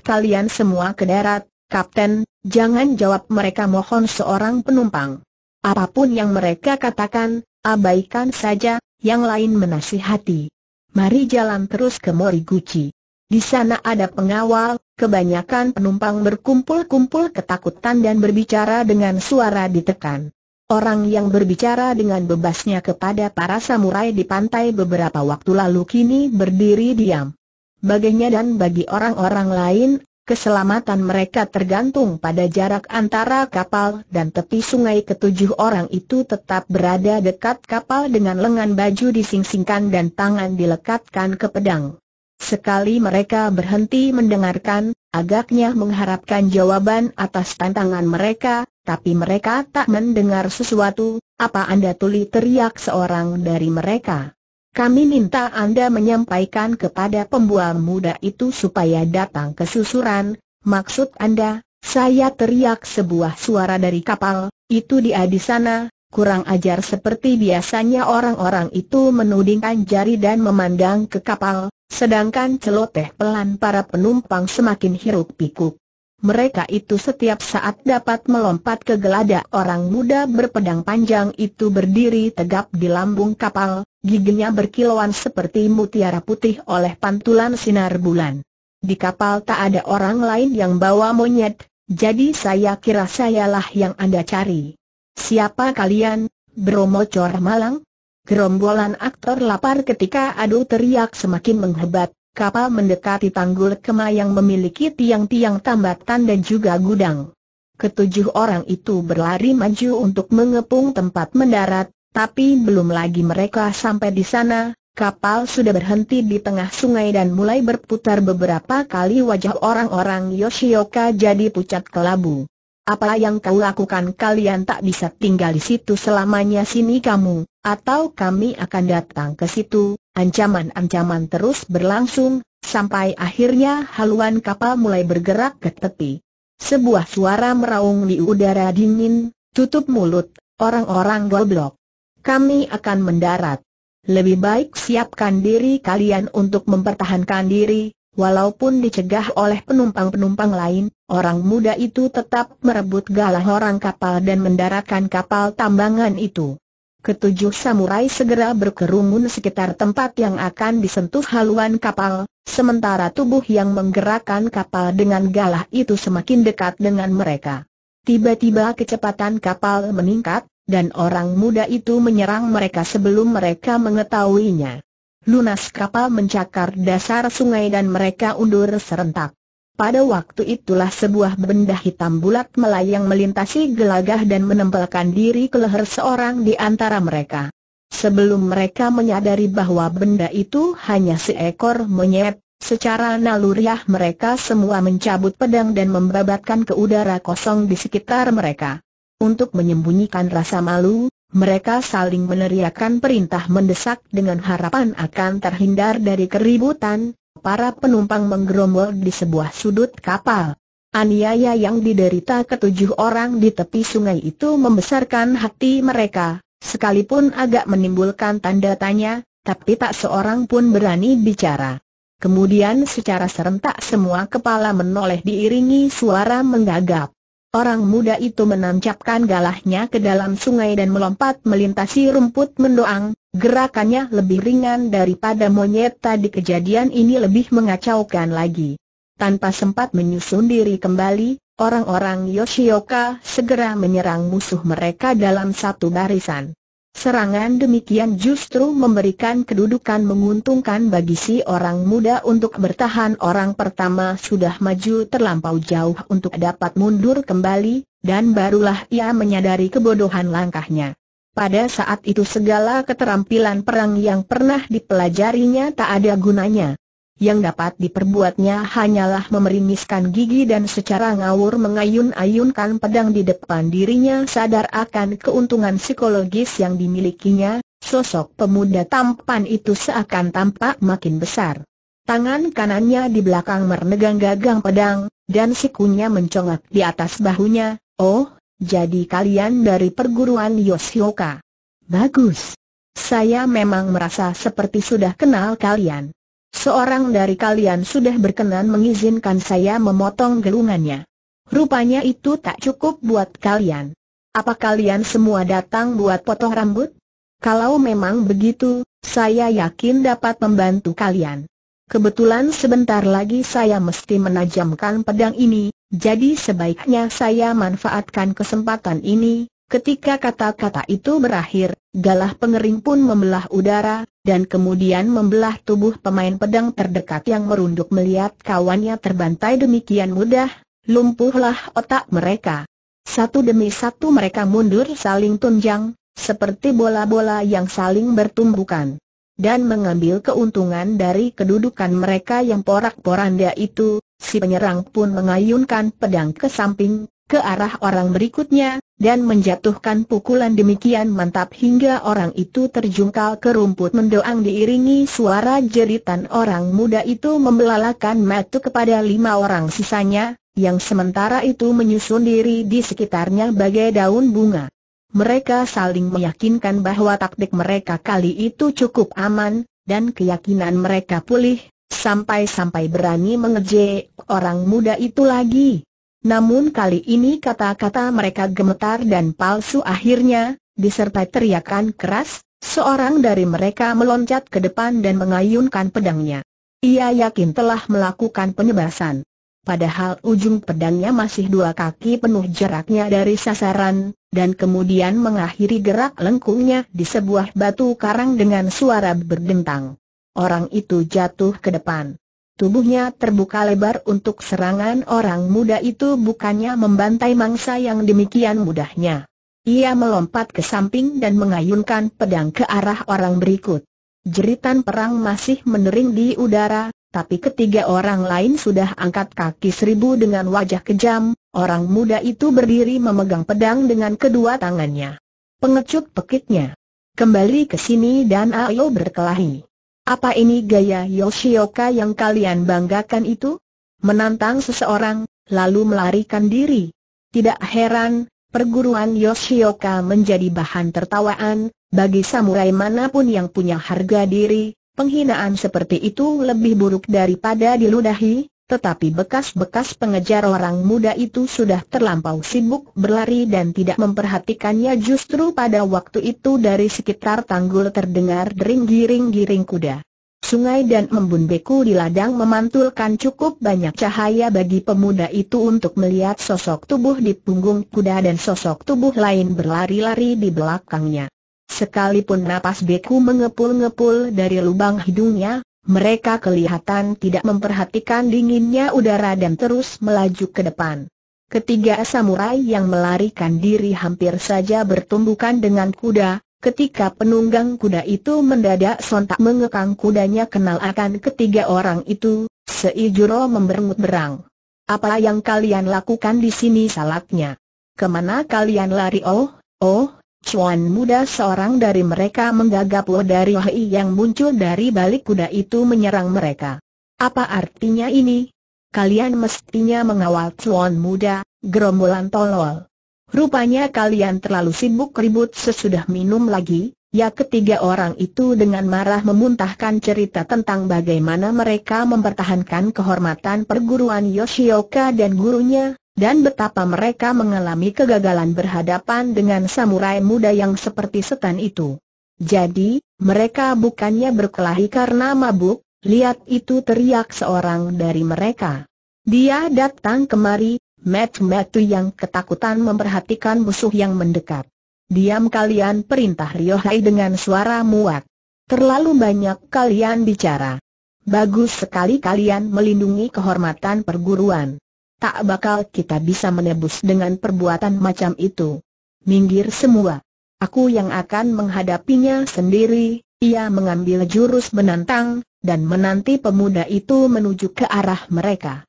kalian semua ke darat, Kapten, jangan jawab mereka mohon seorang penumpang. Apapun yang mereka katakan, abaikan saja, yang lain menasihati. Mari jalan terus ke Moriguchi. Di sana ada pengawal, kebanyakan penumpang berkumpul-kumpul ketakutan dan berbicara dengan suara ditekan. Orang yang berbicara dengan bebasnya kepada para samurai di pantai beberapa waktu lalu kini berdiri diam. Baginya dan bagi orang-orang lain, keselamatan mereka tergantung pada jarak antara kapal dan tepi sungai ketujuh orang itu tetap berada dekat kapal dengan lengan baju disingsingkan dan tangan dilekatkan ke pedang. Sekali mereka berhenti mendengarkan, agaknya mengharapkan jawaban atas tantangan mereka, tapi mereka tak mendengar sesuatu, apa Anda tuli teriak seorang dari mereka. Kami minta Anda menyampaikan kepada pembual muda itu supaya datang ke susuran, maksud Anda, saya teriak sebuah suara dari kapal, itu dia di sana, kurang ajar seperti biasanya orang-orang itu menudingkan jari dan memandang ke kapal, sedangkan celoteh pelan para penumpang semakin hiruk pikuk mereka itu setiap saat dapat melompat ke geladak orang muda berpedang panjang itu berdiri tegap di lambung kapal, giginya berkilauan seperti mutiara putih oleh pantulan sinar bulan. Di kapal tak ada orang lain yang bawa monyet, jadi saya kira sayalah yang Anda cari. Siapa kalian? Bromo Cor Malang? Gerombolan aktor lapar ketika adu teriak semakin menghebat, kapal mendekati tanggul kema yang memiliki tiang-tiang tambatan dan juga gudang. Ketujuh orang itu berlari maju untuk mengepung tempat mendarat, tapi belum lagi mereka sampai di sana, kapal sudah berhenti di tengah sungai dan mulai berputar beberapa kali wajah orang-orang Yoshioka jadi pucat kelabu. Apa yang kau lakukan kalian tak bisa tinggal di situ selamanya sini kamu, atau kami akan datang ke situ, Ancaman-ancaman terus berlangsung, sampai akhirnya haluan kapal mulai bergerak ke tepi. Sebuah suara meraung di udara dingin, tutup mulut, orang-orang goblok. Kami akan mendarat. Lebih baik siapkan diri kalian untuk mempertahankan diri, walaupun dicegah oleh penumpang-penumpang lain, orang muda itu tetap merebut galah orang kapal dan mendaratkan kapal tambangan itu. Ketujuh samurai segera berkerumun sekitar tempat yang akan disentuh haluan kapal, sementara tubuh yang menggerakkan kapal dengan galah itu semakin dekat dengan mereka. Tiba-tiba kecepatan kapal meningkat, dan orang muda itu menyerang mereka sebelum mereka mengetahuinya. Lunas kapal mencakar dasar sungai dan mereka undur serentak. Pada waktu itulah sebuah benda hitam bulat melayang melintasi gelagah dan menempelkan diri ke leher seorang di antara mereka. Sebelum mereka menyadari bahwa benda itu hanya seekor monyet, secara naluriah mereka semua mencabut pedang dan membabatkan ke udara kosong di sekitar mereka. Untuk menyembunyikan rasa malu, mereka saling meneriakkan perintah mendesak dengan harapan akan terhindar dari keributan, para penumpang menggerombol di sebuah sudut kapal. Aniaya yang diderita ketujuh orang di tepi sungai itu membesarkan hati mereka, sekalipun agak menimbulkan tanda tanya, tapi tak seorang pun berani bicara. Kemudian secara serentak semua kepala menoleh diiringi suara menggagap. Orang muda itu menancapkan galahnya ke dalam sungai dan melompat melintasi rumput mendoang, Gerakannya lebih ringan daripada monyet tadi kejadian ini lebih mengacaukan lagi. Tanpa sempat menyusun diri kembali, orang-orang Yoshioka segera menyerang musuh mereka dalam satu barisan. Serangan demikian justru memberikan kedudukan menguntungkan bagi si orang muda untuk bertahan orang pertama sudah maju terlampau jauh untuk dapat mundur kembali, dan barulah ia menyadari kebodohan langkahnya. Pada saat itu segala keterampilan perang yang pernah dipelajarinya tak ada gunanya. Yang dapat diperbuatnya hanyalah memeringiskan gigi dan secara ngawur mengayun-ayunkan pedang di depan dirinya sadar akan keuntungan psikologis yang dimilikinya, sosok pemuda tampan itu seakan tampak makin besar. Tangan kanannya di belakang merenggang gagang pedang, dan sikunya mencongak di atas bahunya, oh, jadi kalian dari perguruan Yoshioka. Bagus. Saya memang merasa seperti sudah kenal kalian. Seorang dari kalian sudah berkenan mengizinkan saya memotong gelungannya. Rupanya itu tak cukup buat kalian. Apa kalian semua datang buat potong rambut? Kalau memang begitu, saya yakin dapat membantu kalian. Kebetulan sebentar lagi saya mesti menajamkan pedang ini, jadi sebaiknya saya manfaatkan kesempatan ini, Ketika kata-kata itu berakhir, galah pengering pun membelah udara, dan kemudian membelah tubuh pemain pedang terdekat yang merunduk melihat kawannya terbantai demikian mudah, lumpuhlah otak mereka. Satu demi satu mereka mundur saling tunjang, seperti bola-bola yang saling bertumbukan. Dan mengambil keuntungan dari kedudukan mereka yang porak-poranda itu, si penyerang pun mengayunkan pedang ke samping, ke arah orang berikutnya, dan menjatuhkan pukulan demikian mantap hingga orang itu terjungkal ke rumput mendoang diiringi suara jeritan orang muda itu membelalakan matu kepada lima orang sisanya, yang sementara itu menyusun diri di sekitarnya bagai daun bunga. Mereka saling meyakinkan bahwa taktik mereka kali itu cukup aman, dan keyakinan mereka pulih, Sampai-sampai berani mengejek orang muda itu lagi. Namun kali ini kata-kata mereka gemetar dan palsu akhirnya, disertai teriakan keras, seorang dari mereka meloncat ke depan dan mengayunkan pedangnya. Ia yakin telah melakukan penebasan. Padahal ujung pedangnya masih dua kaki penuh jaraknya dari sasaran, dan kemudian mengakhiri gerak lengkungnya di sebuah batu karang dengan suara berdentang orang itu jatuh ke depan. Tubuhnya terbuka lebar untuk serangan orang muda itu bukannya membantai mangsa yang demikian mudahnya. Ia melompat ke samping dan mengayunkan pedang ke arah orang berikut. Jeritan perang masih menering di udara, tapi ketiga orang lain sudah angkat kaki seribu dengan wajah kejam, orang muda itu berdiri memegang pedang dengan kedua tangannya. Pengecut pekitnya. Kembali ke sini dan ayo berkelahi. Apa ini gaya Yoshioka yang kalian banggakan itu? Menantang seseorang, lalu melarikan diri. Tidak heran, perguruan Yoshioka menjadi bahan tertawaan, bagi samurai manapun yang punya harga diri, penghinaan seperti itu lebih buruk daripada diludahi, tetapi bekas-bekas pengejar orang muda itu sudah terlampau sibuk berlari dan tidak memperhatikannya justru pada waktu itu dari sekitar tanggul terdengar dering giring-giring kuda. Sungai dan embun beku di ladang memantulkan cukup banyak cahaya bagi pemuda itu untuk melihat sosok tubuh di punggung kuda dan sosok tubuh lain berlari-lari di belakangnya. Sekalipun napas beku mengepul-ngepul dari lubang hidungnya, mereka kelihatan tidak memperhatikan dinginnya udara dan terus melaju ke depan. Ketiga samurai yang melarikan diri hampir saja bertumbukan dengan kuda, ketika penunggang kuda itu mendadak sontak mengekang kudanya kenal akan ketiga orang itu, Seijuro memberengut berang. Apa yang kalian lakukan di sini salaknya? Kemana kalian lari oh, oh, Cuan muda seorang dari mereka menggagap lo dari Hai yang muncul dari balik kuda itu menyerang mereka. Apa artinya ini? Kalian mestinya mengawal Cuan muda, gerombolan tolol. Rupanya kalian terlalu sibuk ribut sesudah minum lagi, Ya ketiga orang itu dengan marah memuntahkan cerita tentang bagaimana mereka mempertahankan kehormatan perguruan Yoshioka dan gurunya, dan betapa mereka mengalami kegagalan berhadapan dengan samurai muda yang seperti setan itu. Jadi, mereka bukannya berkelahi karena mabuk, lihat itu teriak seorang dari mereka. Dia datang kemari, Matt Metu yang ketakutan memperhatikan musuh yang mendekat. Diam kalian perintah Riohai dengan suara muak. Terlalu banyak kalian bicara. Bagus sekali kalian melindungi kehormatan perguruan tak bakal kita bisa menebus dengan perbuatan macam itu. Minggir semua. Aku yang akan menghadapinya sendiri, ia mengambil jurus menantang, dan menanti pemuda itu menuju ke arah mereka.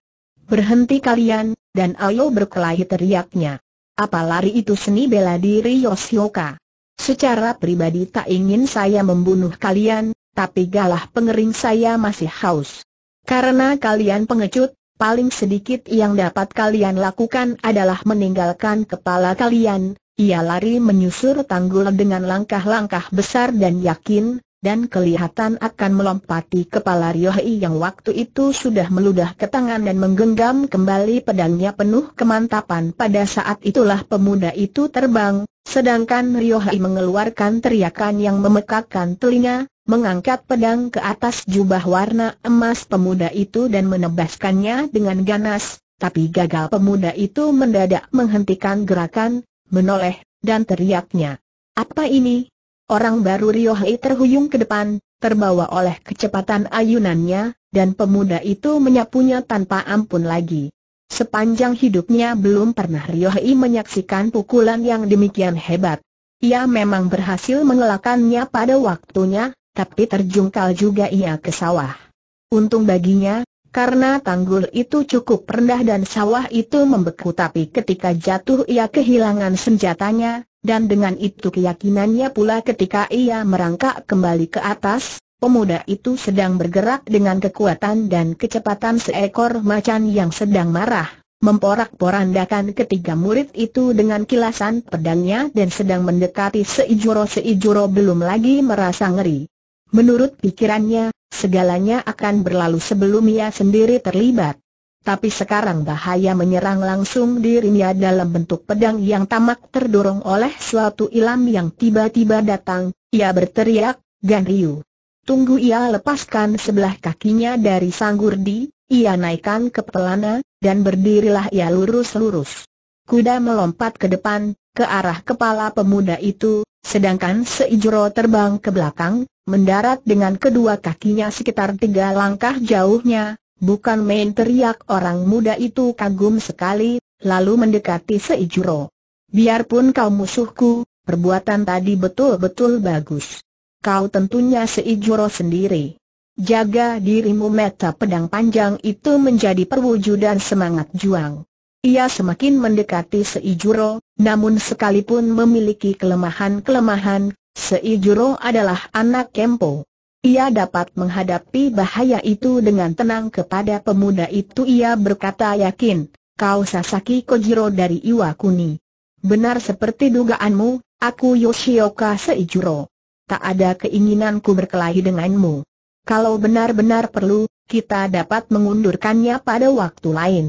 Berhenti kalian, dan ayo berkelahi teriaknya. Apa lari itu seni bela diri Yoshioka? Secara pribadi tak ingin saya membunuh kalian, tapi galah pengering saya masih haus. Karena kalian pengecut, paling sedikit yang dapat kalian lakukan adalah meninggalkan kepala kalian. Ia lari menyusur tanggul dengan langkah-langkah besar dan yakin, dan kelihatan akan melompati kepala Ryohei yang waktu itu sudah meludah ke tangan dan menggenggam kembali pedangnya penuh kemantapan pada saat itulah pemuda itu terbang, Sedangkan Rio Hai mengeluarkan teriakan yang memekakkan telinga, mengangkat pedang ke atas jubah warna emas pemuda itu dan menebaskannya dengan ganas, tapi gagal pemuda itu mendadak menghentikan gerakan, menoleh, dan teriaknya. Apa ini? Orang baru Rio Hai terhuyung ke depan, terbawa oleh kecepatan ayunannya, dan pemuda itu menyapunya tanpa ampun lagi. Sepanjang hidupnya belum pernah Ryohei menyaksikan pukulan yang demikian hebat. Ia memang berhasil mengelakannya pada waktunya, tapi terjungkal juga ia ke sawah. Untung baginya, karena tanggul itu cukup rendah dan sawah itu membeku tapi ketika jatuh ia kehilangan senjatanya, dan dengan itu keyakinannya pula ketika ia merangkak kembali ke atas, pemuda itu sedang bergerak dengan kekuatan dan kecepatan seekor macan yang sedang marah memporak-porandakan ketiga murid itu dengan kilasan pedangnya dan sedang mendekati seijuro-seijuro belum lagi merasa ngeri. Menurut pikirannya, segalanya akan berlalu sebelum ia sendiri terlibat. Tapi sekarang bahaya menyerang langsung dirinya dalam bentuk pedang yang tamak terdorong oleh suatu ilam yang tiba-tiba datang, ia berteriak, Ganryu. Tunggu ia lepaskan sebelah kakinya dari sanggurdi, ia naikkan ke pelana, dan berdirilah ia lurus-lurus. Kuda melompat ke depan, ke arah kepala pemuda itu, sedangkan Seijuro terbang ke belakang, mendarat dengan kedua kakinya sekitar tiga langkah jauhnya, bukan main teriak orang muda itu kagum sekali, lalu mendekati Seijuro. Biarpun kau musuhku, perbuatan tadi betul-betul bagus kau tentunya seijuro sendiri. Jaga dirimu meta pedang panjang itu menjadi perwujudan semangat juang. Ia semakin mendekati Seijuro, namun sekalipun memiliki kelemahan-kelemahan, Seijuro adalah anak kempo. Ia dapat menghadapi bahaya itu dengan tenang kepada pemuda itu ia berkata yakin, kau Sasaki Kojiro dari Iwakuni. Benar seperti dugaanmu, aku Yoshioka Seijuro tak ada keinginanku berkelahi denganmu. Kalau benar-benar perlu, kita dapat mengundurkannya pada waktu lain.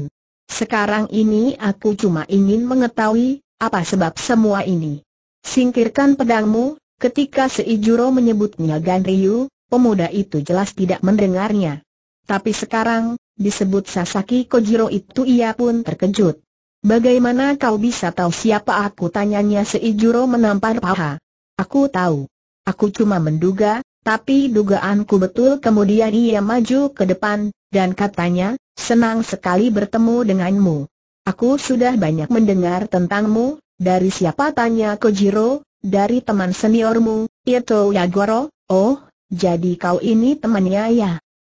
Sekarang ini aku cuma ingin mengetahui, apa sebab semua ini. Singkirkan pedangmu, ketika Seijuro menyebutnya Ganryu, pemuda itu jelas tidak mendengarnya. Tapi sekarang, disebut Sasaki Kojiro itu ia pun terkejut. Bagaimana kau bisa tahu siapa aku tanyanya Seijuro menampar paha? Aku tahu. Aku cuma menduga, tapi dugaanku betul kemudian ia maju ke depan, dan katanya, senang sekali bertemu denganmu. Aku sudah banyak mendengar tentangmu, dari siapa tanya Kojiro, dari teman seniormu, Ito Yagoro, oh, jadi kau ini temannya ya.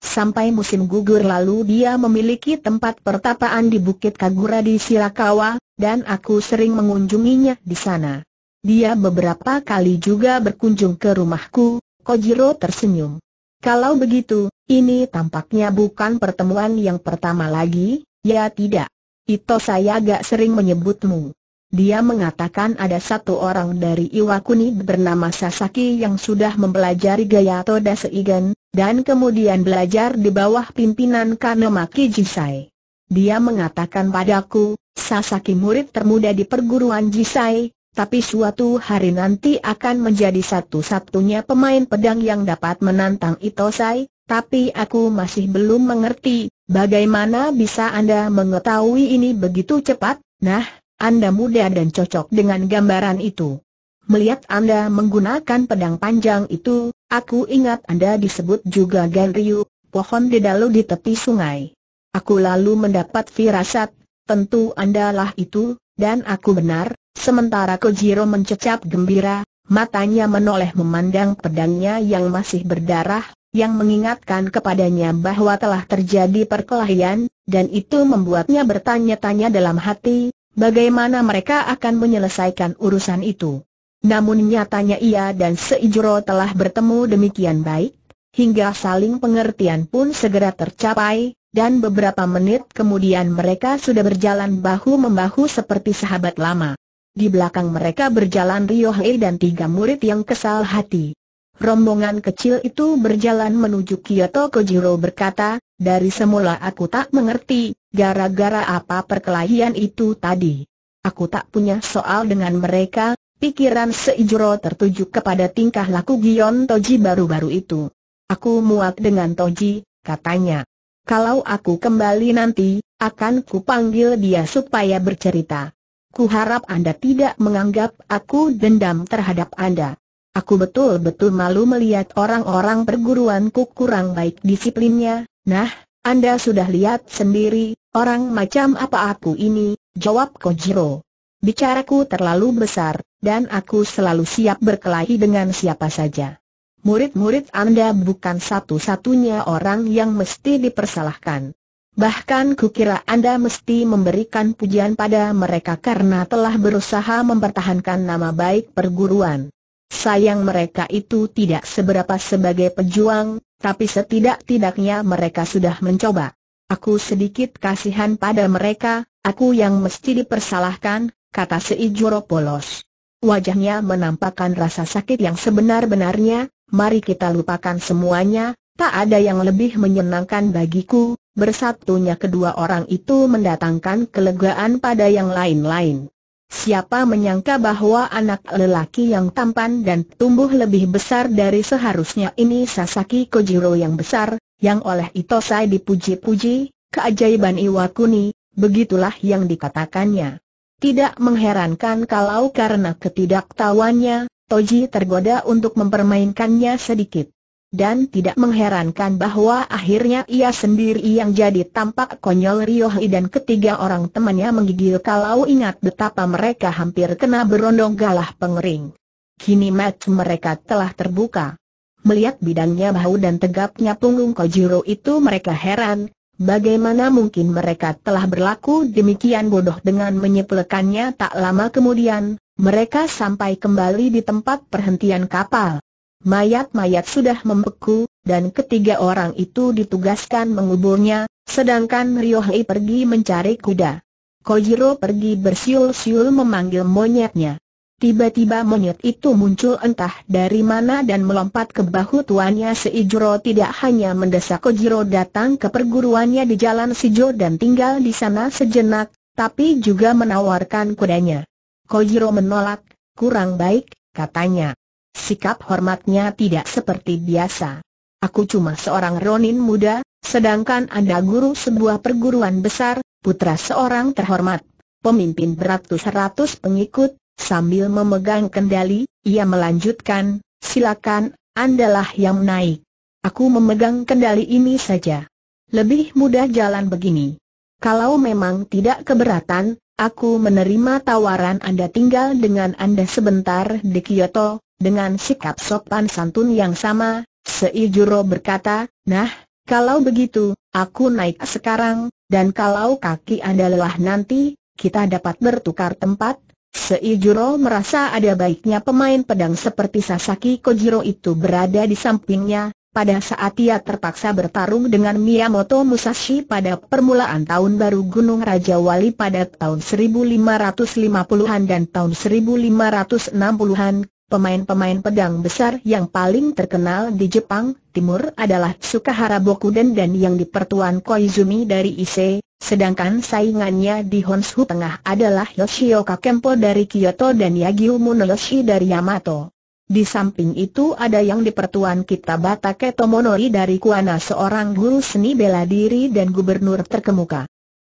Sampai musim gugur lalu dia memiliki tempat pertapaan di Bukit Kagura di Sirakawa, dan aku sering mengunjunginya di sana. Dia beberapa kali juga berkunjung ke rumahku, Kojiro tersenyum. Kalau begitu, ini tampaknya bukan pertemuan yang pertama lagi, ya tidak. itu saya agak sering menyebutmu. Dia mengatakan ada satu orang dari Iwakuni bernama Sasaki yang sudah mempelajari gaya Toda Seigen, dan kemudian belajar di bawah pimpinan Kanemaki Jisai. Dia mengatakan padaku, Sasaki murid termuda di perguruan Jisai, tapi suatu hari nanti akan menjadi satu-satunya pemain pedang yang dapat menantang Itosai, tapi aku masih belum mengerti, bagaimana bisa Anda mengetahui ini begitu cepat, nah, Anda muda dan cocok dengan gambaran itu. Melihat Anda menggunakan pedang panjang itu, aku ingat Anda disebut juga Ganryu, pohon dedalu di tepi sungai. Aku lalu mendapat firasat, tentu Anda lah itu, dan aku benar, sementara Kojiro mencecap gembira, matanya menoleh memandang pedangnya yang masih berdarah, yang mengingatkan kepadanya bahwa telah terjadi perkelahian, dan itu membuatnya bertanya-tanya dalam hati, bagaimana mereka akan menyelesaikan urusan itu. Namun nyatanya ia dan Seijuro telah bertemu demikian baik, hingga saling pengertian pun segera tercapai, dan beberapa menit kemudian mereka sudah berjalan bahu-membahu seperti sahabat lama. Di belakang mereka berjalan Rio Hei dan tiga murid yang kesal hati. Rombongan kecil itu berjalan menuju Kyoto Kojiro berkata, dari semula aku tak mengerti, gara-gara apa perkelahian itu tadi. Aku tak punya soal dengan mereka, Pikiran Seijuro tertuju kepada tingkah laku Gion Toji baru-baru itu. Aku muak dengan Toji, katanya kalau aku kembali nanti, akan kupanggil dia supaya bercerita. Kuharap Anda tidak menganggap aku dendam terhadap Anda. Aku betul-betul malu melihat orang-orang perguruanku kurang baik disiplinnya. Nah, Anda sudah lihat sendiri, orang macam apa aku ini, jawab Kojiro. Bicaraku terlalu besar, dan aku selalu siap berkelahi dengan siapa saja murid-murid Anda bukan satu-satunya orang yang mesti dipersalahkan. Bahkan kukira Anda mesti memberikan pujian pada mereka karena telah berusaha mempertahankan nama baik perguruan. Sayang mereka itu tidak seberapa sebagai pejuang, tapi setidak-tidaknya mereka sudah mencoba. Aku sedikit kasihan pada mereka, aku yang mesti dipersalahkan, kata Seijuro polos. Wajahnya menampakkan rasa sakit yang sebenar-benarnya, mari kita lupakan semuanya, tak ada yang lebih menyenangkan bagiku, bersatunya kedua orang itu mendatangkan kelegaan pada yang lain-lain. Siapa menyangka bahwa anak lelaki yang tampan dan tumbuh lebih besar dari seharusnya ini Sasaki Kojiro yang besar, yang oleh Itosai dipuji-puji, keajaiban Iwakuni, begitulah yang dikatakannya. Tidak mengherankan kalau karena ketidaktahuannya, Toji tergoda untuk mempermainkannya sedikit. Dan tidak mengherankan bahwa akhirnya ia sendiri yang jadi tampak konyol Riohi dan ketiga orang temannya menggigil kalau ingat betapa mereka hampir kena berondong galah pengering. Kini match mereka telah terbuka. Melihat bidangnya bahu dan tegapnya punggung Kojiro itu mereka heran, bagaimana mungkin mereka telah berlaku demikian bodoh dengan menyepelekannya tak lama kemudian, mereka sampai kembali di tempat perhentian kapal. Mayat-mayat sudah membeku, dan ketiga orang itu ditugaskan menguburnya, sedangkan Riohei pergi mencari kuda. Kojiro pergi bersiul-siul memanggil monyetnya. Tiba-tiba monyet itu muncul entah dari mana dan melompat ke bahu tuannya Seijuro tidak hanya mendesak Kojiro datang ke perguruannya di jalan Sijo dan tinggal di sana sejenak, tapi juga menawarkan kudanya. Kojiro menolak, kurang baik, katanya. Sikap hormatnya tidak seperti biasa. Aku cuma seorang Ronin muda, sedangkan Anda guru sebuah perguruan besar, putra seorang terhormat. Pemimpin beratus-ratus pengikut, sambil memegang kendali, ia melanjutkan, silakan, Andalah yang naik. Aku memegang kendali ini saja. Lebih mudah jalan begini. Kalau memang tidak keberatan, Aku menerima tawaran Anda tinggal dengan Anda sebentar di Kyoto, dengan sikap sopan santun yang sama, Seijuro berkata, nah, kalau begitu, aku naik sekarang, dan kalau kaki Anda lelah nanti, kita dapat bertukar tempat. Seijuro merasa ada baiknya pemain pedang seperti Sasaki Kojiro itu berada di sampingnya, pada saat ia terpaksa bertarung dengan Miyamoto Musashi pada permulaan tahun baru Gunung Raja Wali pada tahun 1550-an dan tahun 1560-an, pemain-pemain pedang besar yang paling terkenal di Jepang Timur adalah Sukahara Bokuden dan yang dipertuan Koizumi dari Ise, sedangkan saingannya di Honshu Tengah adalah Yoshio Kempo dari Kyoto dan Yagyu Munoyoshi dari Yamato. Di samping itu ada yang di pertuan kita Batake Tomonori dari Kuana seorang guru seni bela diri dan gubernur terkemuka.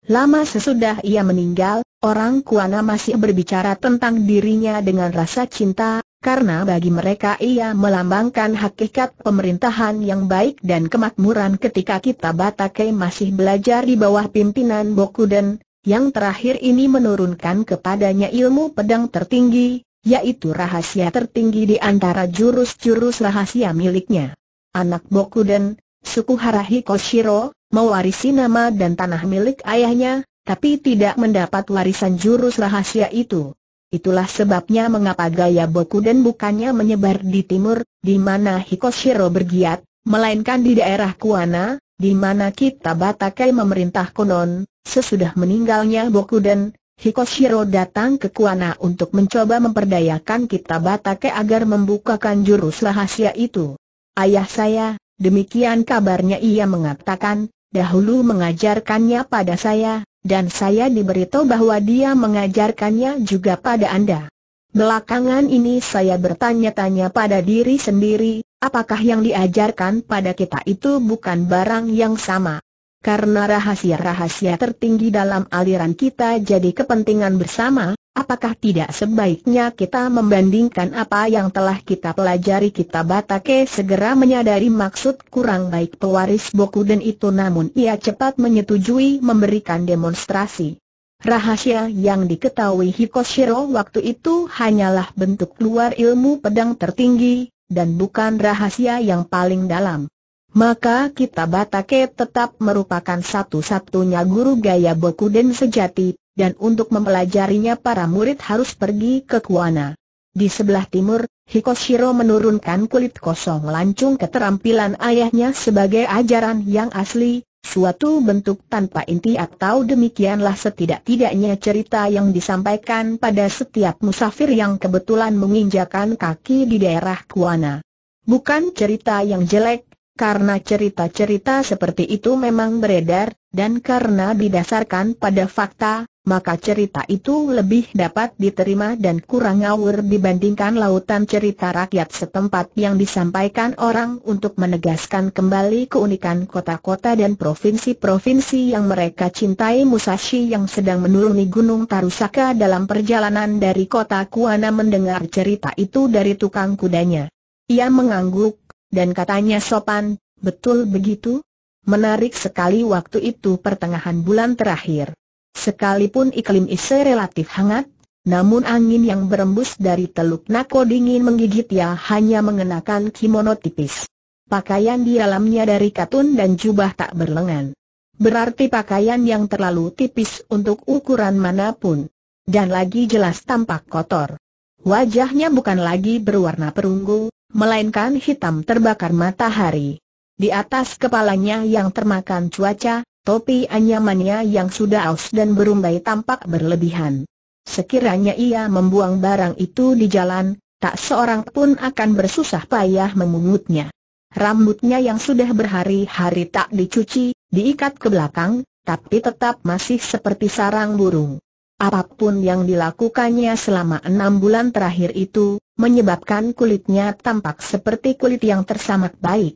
Lama sesudah ia meninggal, orang Kuana masih berbicara tentang dirinya dengan rasa cinta, karena bagi mereka ia melambangkan hakikat pemerintahan yang baik dan kemakmuran ketika kita Batake masih belajar di bawah pimpinan Bokuden, yang terakhir ini menurunkan kepadanya ilmu pedang tertinggi, yaitu rahasia tertinggi di antara jurus-jurus rahasia miliknya. Anak Bokuden, suku Harahiko Shiro, mewarisi nama dan tanah milik ayahnya, tapi tidak mendapat warisan jurus rahasia itu. Itulah sebabnya mengapa gaya Bokuden bukannya menyebar di timur, di mana Hikoshiro bergiat, melainkan di daerah Kuana, di mana kita Batakai memerintah konon, sesudah meninggalnya Bokuden, Hikoshiro datang ke Kuana untuk mencoba memperdayakan kita batake agar membukakan jurus rahasia itu. Ayah saya, demikian kabarnya ia mengatakan, dahulu mengajarkannya pada saya, dan saya diberitahu bahwa dia mengajarkannya juga pada Anda. Belakangan ini saya bertanya-tanya pada diri sendiri, apakah yang diajarkan pada kita itu bukan barang yang sama. Karena rahasia-rahasia tertinggi dalam aliran kita jadi kepentingan bersama, apakah tidak sebaiknya kita membandingkan apa yang telah kita pelajari kita Batake segera menyadari maksud kurang baik pewaris Boku dan itu namun ia cepat menyetujui memberikan demonstrasi. Rahasia yang diketahui Hikoshiro waktu itu hanyalah bentuk luar ilmu pedang tertinggi, dan bukan rahasia yang paling dalam maka kita Batake tetap merupakan satu-satunya guru gaya Bokuden sejati, dan untuk mempelajarinya para murid harus pergi ke Kuana. Di sebelah timur, Hikoshiro menurunkan kulit kosong lancung keterampilan ayahnya sebagai ajaran yang asli, suatu bentuk tanpa inti atau demikianlah setidak-tidaknya cerita yang disampaikan pada setiap musafir yang kebetulan menginjakan kaki di daerah Kuana. Bukan cerita yang jelek, karena cerita-cerita seperti itu memang beredar, dan karena didasarkan pada fakta, maka cerita itu lebih dapat diterima dan kurang ngawur dibandingkan lautan cerita rakyat setempat yang disampaikan orang untuk menegaskan kembali keunikan kota-kota dan provinsi-provinsi yang mereka cintai Musashi yang sedang menuruni Gunung Tarusaka dalam perjalanan dari kota Kuana mendengar cerita itu dari tukang kudanya. Ia mengangguk, dan katanya sopan, betul begitu? Menarik sekali waktu itu pertengahan bulan terakhir. Sekalipun iklim Ise relatif hangat, namun angin yang berembus dari Teluk Nako dingin menggigit ya hanya mengenakan kimono tipis. Pakaian di dalamnya dari katun dan jubah tak berlengan. Berarti pakaian yang terlalu tipis untuk ukuran manapun. Dan lagi jelas tampak kotor. Wajahnya bukan lagi berwarna perunggu, melainkan hitam terbakar matahari. Di atas kepalanya yang termakan cuaca, topi anyamannya yang sudah aus dan berumbai tampak berlebihan. Sekiranya ia membuang barang itu di jalan, tak seorang pun akan bersusah payah memungutnya. Rambutnya yang sudah berhari-hari tak dicuci, diikat ke belakang, tapi tetap masih seperti sarang burung. Apapun yang dilakukannya selama enam bulan terakhir itu, menyebabkan kulitnya tampak seperti kulit yang tersamak baik.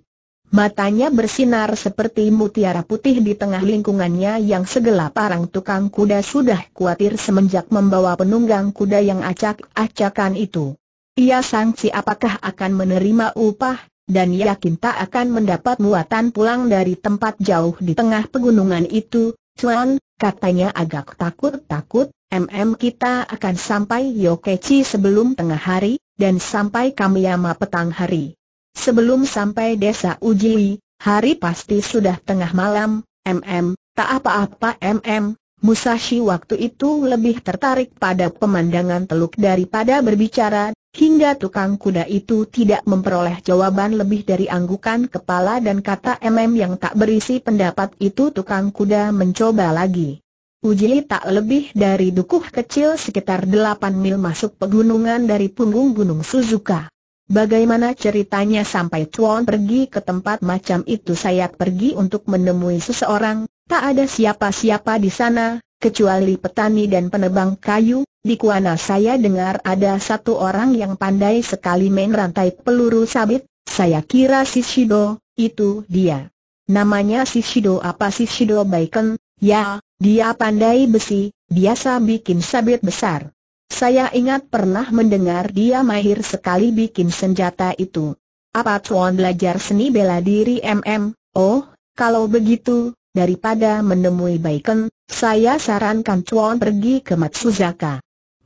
Matanya bersinar seperti mutiara putih di tengah lingkungannya yang segelap arang tukang kuda sudah khawatir semenjak membawa penunggang kuda yang acak-acakan itu. Ia sangsi apakah akan menerima upah, dan yakin tak akan mendapat muatan pulang dari tempat jauh di tengah pegunungan itu, Cuan, katanya agak takut-takut, MM kita akan sampai Yokechi sebelum tengah hari, dan sampai Kamiyama petang hari. Sebelum sampai desa Ujiwi, hari pasti sudah tengah malam, MM, tak apa-apa MM, Musashi waktu itu lebih tertarik pada pemandangan teluk daripada berbicara, hingga tukang kuda itu tidak memperoleh jawaban lebih dari anggukan kepala dan kata MM yang tak berisi pendapat itu tukang kuda mencoba lagi. Uji tak lebih dari dukuh kecil sekitar 8 mil masuk pegunungan dari punggung Gunung Suzuka. Bagaimana ceritanya sampai Chuan pergi ke tempat macam itu saya pergi untuk menemui seseorang, tak ada siapa-siapa di sana, kecuali petani dan penebang kayu, di kuana saya dengar ada satu orang yang pandai sekali main rantai peluru sabit, saya kira si itu dia. Namanya Shishido apa Shishido Baiken, Ya, dia pandai besi, biasa bikin sabit besar. Saya ingat pernah mendengar dia mahir sekali bikin senjata itu. Apa Tuan belajar seni bela diri MM? Oh, kalau begitu, daripada menemui Baiken, saya sarankan Tuan pergi ke Matsuzaka.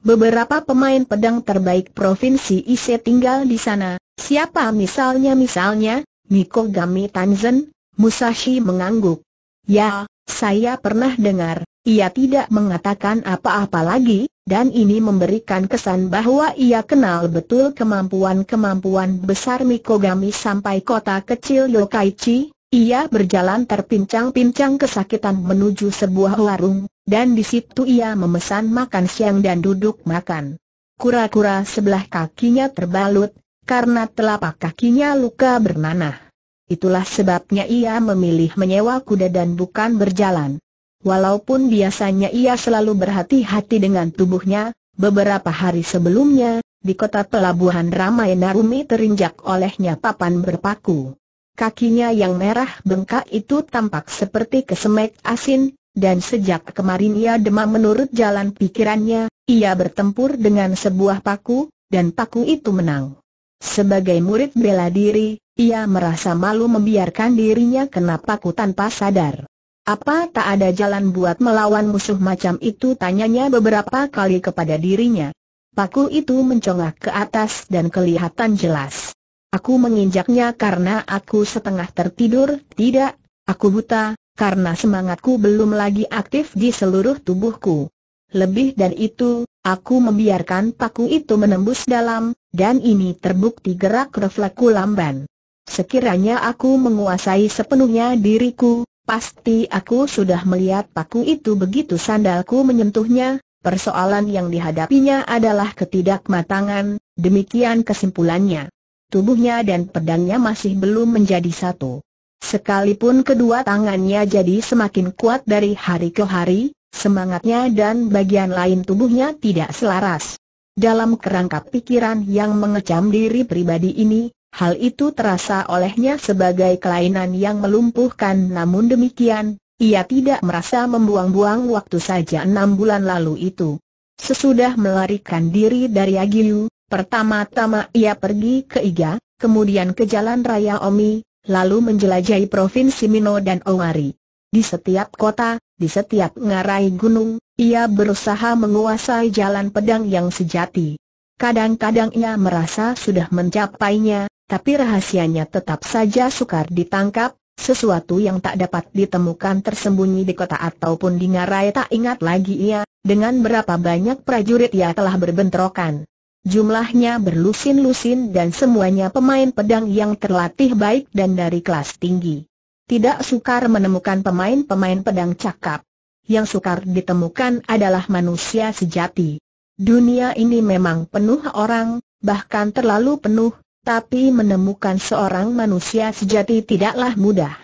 Beberapa pemain pedang terbaik Provinsi Ise tinggal di sana. Siapa misalnya misalnya, Mikogami Tanzen? Musashi mengangguk. Ya, saya pernah dengar, ia tidak mengatakan apa-apa lagi, dan ini memberikan kesan bahwa ia kenal betul kemampuan-kemampuan besar Mikogami sampai kota kecil Yokaichi. Ia berjalan terpincang-pincang kesakitan menuju sebuah warung, dan di situ ia memesan makan siang dan duduk makan. Kura-kura sebelah kakinya terbalut, karena telapak kakinya luka bernanah. Itulah sebabnya ia memilih menyewa kuda dan bukan berjalan. Walaupun biasanya ia selalu berhati-hati dengan tubuhnya, beberapa hari sebelumnya, di kota pelabuhan ramai Narumi terinjak olehnya papan berpaku. Kakinya yang merah bengkak itu tampak seperti kesemek asin, dan sejak kemarin ia demam menurut jalan pikirannya, ia bertempur dengan sebuah paku, dan paku itu menang. Sebagai murid bela diri, ia merasa malu membiarkan dirinya kena paku tanpa sadar. Apa tak ada jalan buat melawan musuh macam itu tanyanya beberapa kali kepada dirinya. Paku itu mencongak ke atas dan kelihatan jelas. Aku menginjaknya karena aku setengah tertidur, tidak, aku buta, karena semangatku belum lagi aktif di seluruh tubuhku. Lebih dan itu, aku membiarkan paku itu menembus dalam, dan ini terbukti gerak refleksku lamban. Sekiranya aku menguasai sepenuhnya diriku, pasti aku sudah melihat paku itu begitu sandalku menyentuhnya, persoalan yang dihadapinya adalah ketidakmatangan, demikian kesimpulannya. Tubuhnya dan pedangnya masih belum menjadi satu. Sekalipun kedua tangannya jadi semakin kuat dari hari ke hari, semangatnya dan bagian lain tubuhnya tidak selaras. Dalam kerangka pikiran yang mengecam diri pribadi ini, Hal itu terasa olehnya sebagai kelainan yang melumpuhkan namun demikian, ia tidak merasa membuang-buang waktu saja enam bulan lalu itu. Sesudah melarikan diri dari Agiu, pertama-tama ia pergi ke Iga, kemudian ke Jalan Raya Omi, lalu menjelajahi Provinsi Mino dan Owari. Di setiap kota, di setiap ngarai gunung, ia berusaha menguasai jalan pedang yang sejati. Kadang-kadang ia merasa sudah mencapainya, tapi rahasianya tetap saja sukar ditangkap, sesuatu yang tak dapat ditemukan tersembunyi di kota ataupun di ngarai tak ingat lagi ia, dengan berapa banyak prajurit ia telah berbentrokan. Jumlahnya berlusin-lusin dan semuanya pemain pedang yang terlatih baik dan dari kelas tinggi. Tidak sukar menemukan pemain-pemain pedang cakap. Yang sukar ditemukan adalah manusia sejati. Dunia ini memang penuh orang, bahkan terlalu penuh, tapi menemukan seorang manusia sejati tidaklah mudah.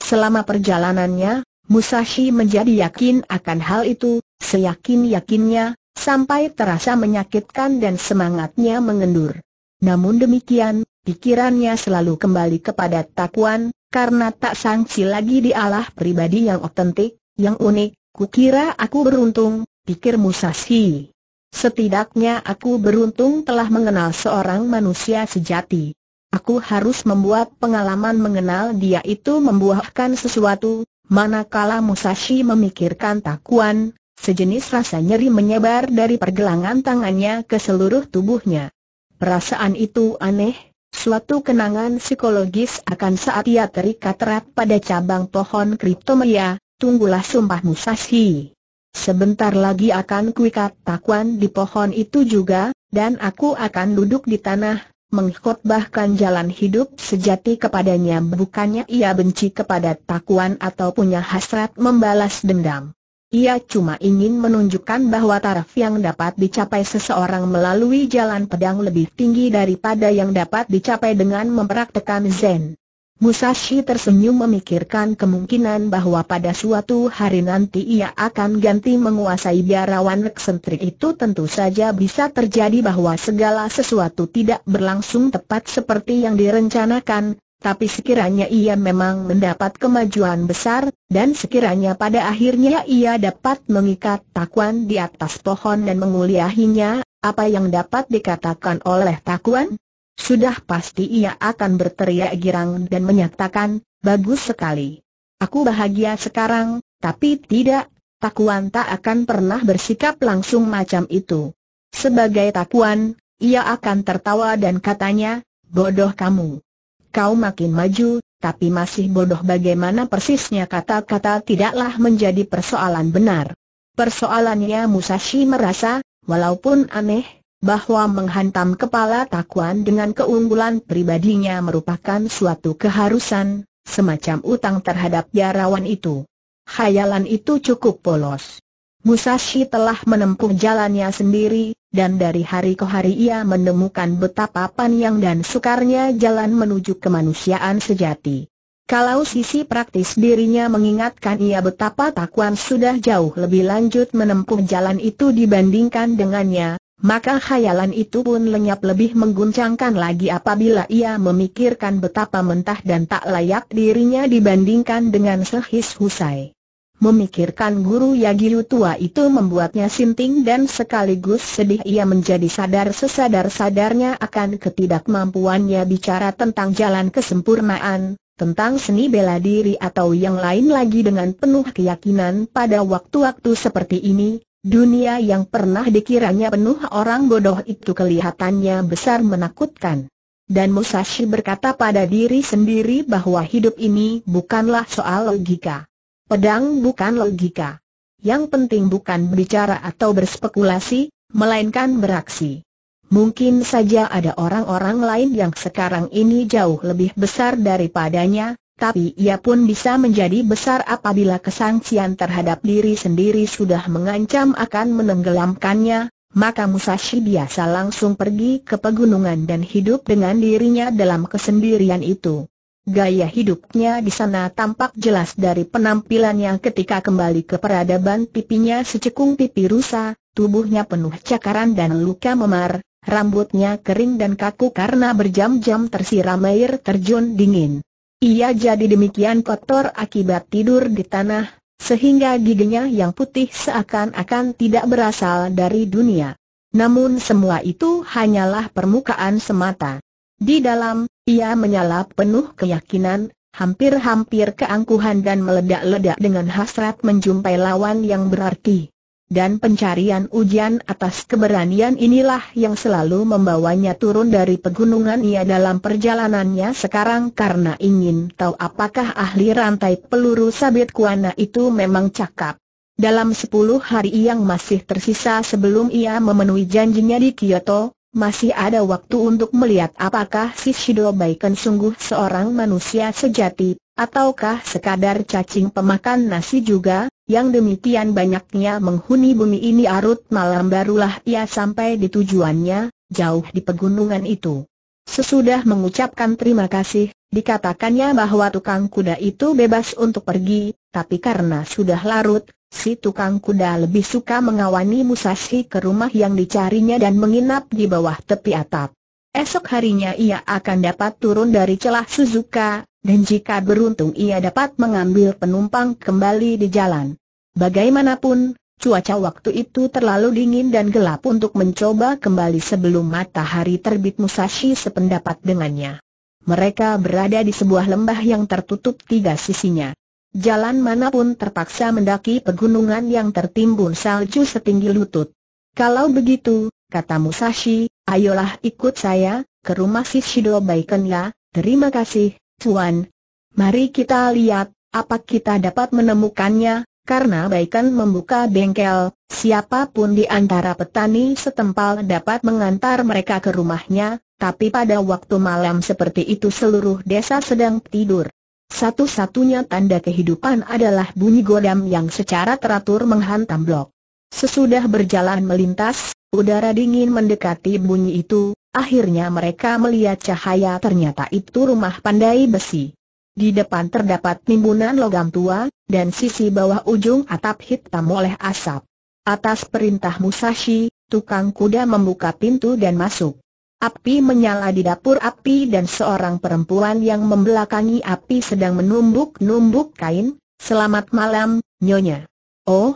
Selama perjalanannya, Musashi menjadi yakin akan hal itu, seyakin-yakinnya, sampai terasa menyakitkan dan semangatnya mengendur. Namun demikian, pikirannya selalu kembali kepada takuan, karena tak sangsi lagi di Allah pribadi yang otentik, yang unik, kukira aku beruntung, pikir Musashi. Setidaknya aku beruntung telah mengenal seorang manusia sejati. Aku harus membuat pengalaman mengenal dia itu membuahkan sesuatu, manakala Musashi memikirkan takuan, sejenis rasa nyeri menyebar dari pergelangan tangannya ke seluruh tubuhnya. Perasaan itu aneh, suatu kenangan psikologis akan saat ia terikat rap pada cabang pohon kriptomia, tunggulah sumpah Musashi. Sebentar lagi akan kuikat takuan di pohon itu juga, dan aku akan duduk di tanah, mengkhotbahkan jalan hidup sejati kepadanya bukannya ia benci kepada takuan atau punya hasrat membalas dendam. Ia cuma ingin menunjukkan bahwa taraf yang dapat dicapai seseorang melalui jalan pedang lebih tinggi daripada yang dapat dicapai dengan mempraktekan Zen. Musashi tersenyum memikirkan kemungkinan bahwa pada suatu hari nanti ia akan ganti menguasai biarawan eksentrik itu tentu saja bisa terjadi bahwa segala sesuatu tidak berlangsung tepat seperti yang direncanakan, tapi sekiranya ia memang mendapat kemajuan besar, dan sekiranya pada akhirnya ia dapat mengikat takuan di atas pohon dan menguliahinya, apa yang dapat dikatakan oleh takuan? Sudah pasti ia akan berteriak girang dan menyatakan, bagus sekali. Aku bahagia sekarang, tapi tidak, Takuan tak akan pernah bersikap langsung macam itu. Sebagai Takuan, ia akan tertawa dan katanya, bodoh kamu. Kau makin maju, tapi masih bodoh bagaimana persisnya kata-kata tidaklah menjadi persoalan benar. Persoalannya Musashi merasa, walaupun aneh, bahwa menghantam kepala takuan dengan keunggulan pribadinya merupakan suatu keharusan, semacam utang terhadap jarawan itu. Khayalan itu cukup polos. Musashi telah menempuh jalannya sendiri, dan dari hari ke hari ia menemukan betapa panjang dan sukarnya jalan menuju kemanusiaan sejati. Kalau sisi praktis dirinya mengingatkan ia betapa Takuan sudah jauh lebih lanjut menempuh jalan itu dibandingkan dengannya, maka khayalan itu pun lenyap lebih mengguncangkan lagi apabila ia memikirkan betapa mentah dan tak layak dirinya dibandingkan dengan Sehis Husai. Memikirkan guru Yagiyu tua itu membuatnya sinting dan sekaligus sedih ia menjadi sadar sesadar-sadarnya akan ketidakmampuannya bicara tentang jalan kesempurnaan, tentang seni bela diri atau yang lain lagi dengan penuh keyakinan pada waktu-waktu seperti ini, Dunia yang pernah dikiranya penuh orang bodoh itu kelihatannya besar menakutkan. Dan Musashi berkata pada diri sendiri bahwa hidup ini bukanlah soal logika. Pedang bukan logika. Yang penting bukan berbicara atau berspekulasi, melainkan beraksi. Mungkin saja ada orang-orang lain yang sekarang ini jauh lebih besar daripadanya, tapi ia pun bisa menjadi besar apabila kesangsian terhadap diri sendiri sudah mengancam akan menenggelamkannya, maka Musashi biasa langsung pergi ke pegunungan dan hidup dengan dirinya dalam kesendirian itu. Gaya hidupnya di sana tampak jelas dari penampilannya ketika kembali ke peradaban pipinya secekung pipi rusa, tubuhnya penuh cakaran dan luka memar, rambutnya kering dan kaku karena berjam-jam tersiram air terjun dingin. Ia jadi demikian kotor akibat tidur di tanah, sehingga giginya yang putih seakan-akan tidak berasal dari dunia. Namun semua itu hanyalah permukaan semata. Di dalam, ia menyala penuh keyakinan, hampir-hampir keangkuhan dan meledak-ledak dengan hasrat menjumpai lawan yang berarti dan pencarian ujian atas keberanian inilah yang selalu membawanya turun dari pegunungan ia dalam perjalanannya sekarang karena ingin tahu apakah ahli rantai peluru sabit kuana itu memang cakap. Dalam sepuluh hari yang masih tersisa sebelum ia memenuhi janjinya di Kyoto, masih ada waktu untuk melihat apakah si Shido Baiken sungguh seorang manusia sejati, ataukah sekadar cacing pemakan nasi juga, yang demikian banyaknya menghuni bumi ini arut malam barulah ia sampai di tujuannya, jauh di pegunungan itu. Sesudah mengucapkan terima kasih, dikatakannya bahwa tukang kuda itu bebas untuk pergi, tapi karena sudah larut, si tukang kuda lebih suka mengawani Musashi ke rumah yang dicarinya dan menginap di bawah tepi atap. Esok harinya ia akan dapat turun dari celah Suzuka, dan jika beruntung ia dapat mengambil penumpang kembali di jalan. Bagaimanapun, cuaca waktu itu terlalu dingin dan gelap untuk mencoba kembali sebelum matahari terbit Musashi sependapat dengannya. Mereka berada di sebuah lembah yang tertutup tiga sisinya. Jalan manapun terpaksa mendaki pegunungan yang tertimbun salju setinggi lutut. Kalau begitu, kata Musashi, ayolah ikut saya, ke rumah Shishido Shido ya. terima kasih, Tuan, mari kita lihat, apa kita dapat menemukannya, karena Baikan membuka bengkel, siapapun di antara petani setempal dapat mengantar mereka ke rumahnya, tapi pada waktu malam seperti itu seluruh desa sedang tidur. Satu-satunya tanda kehidupan adalah bunyi godam yang secara teratur menghantam blok. Sesudah berjalan melintas, udara dingin mendekati bunyi itu, Akhirnya mereka melihat cahaya ternyata itu rumah pandai besi. Di depan terdapat timbunan logam tua, dan sisi bawah ujung atap hitam oleh asap. Atas perintah Musashi, tukang kuda membuka pintu dan masuk. Api menyala di dapur api dan seorang perempuan yang membelakangi api sedang menumbuk-numbuk kain. Selamat malam, Nyonya. Oh,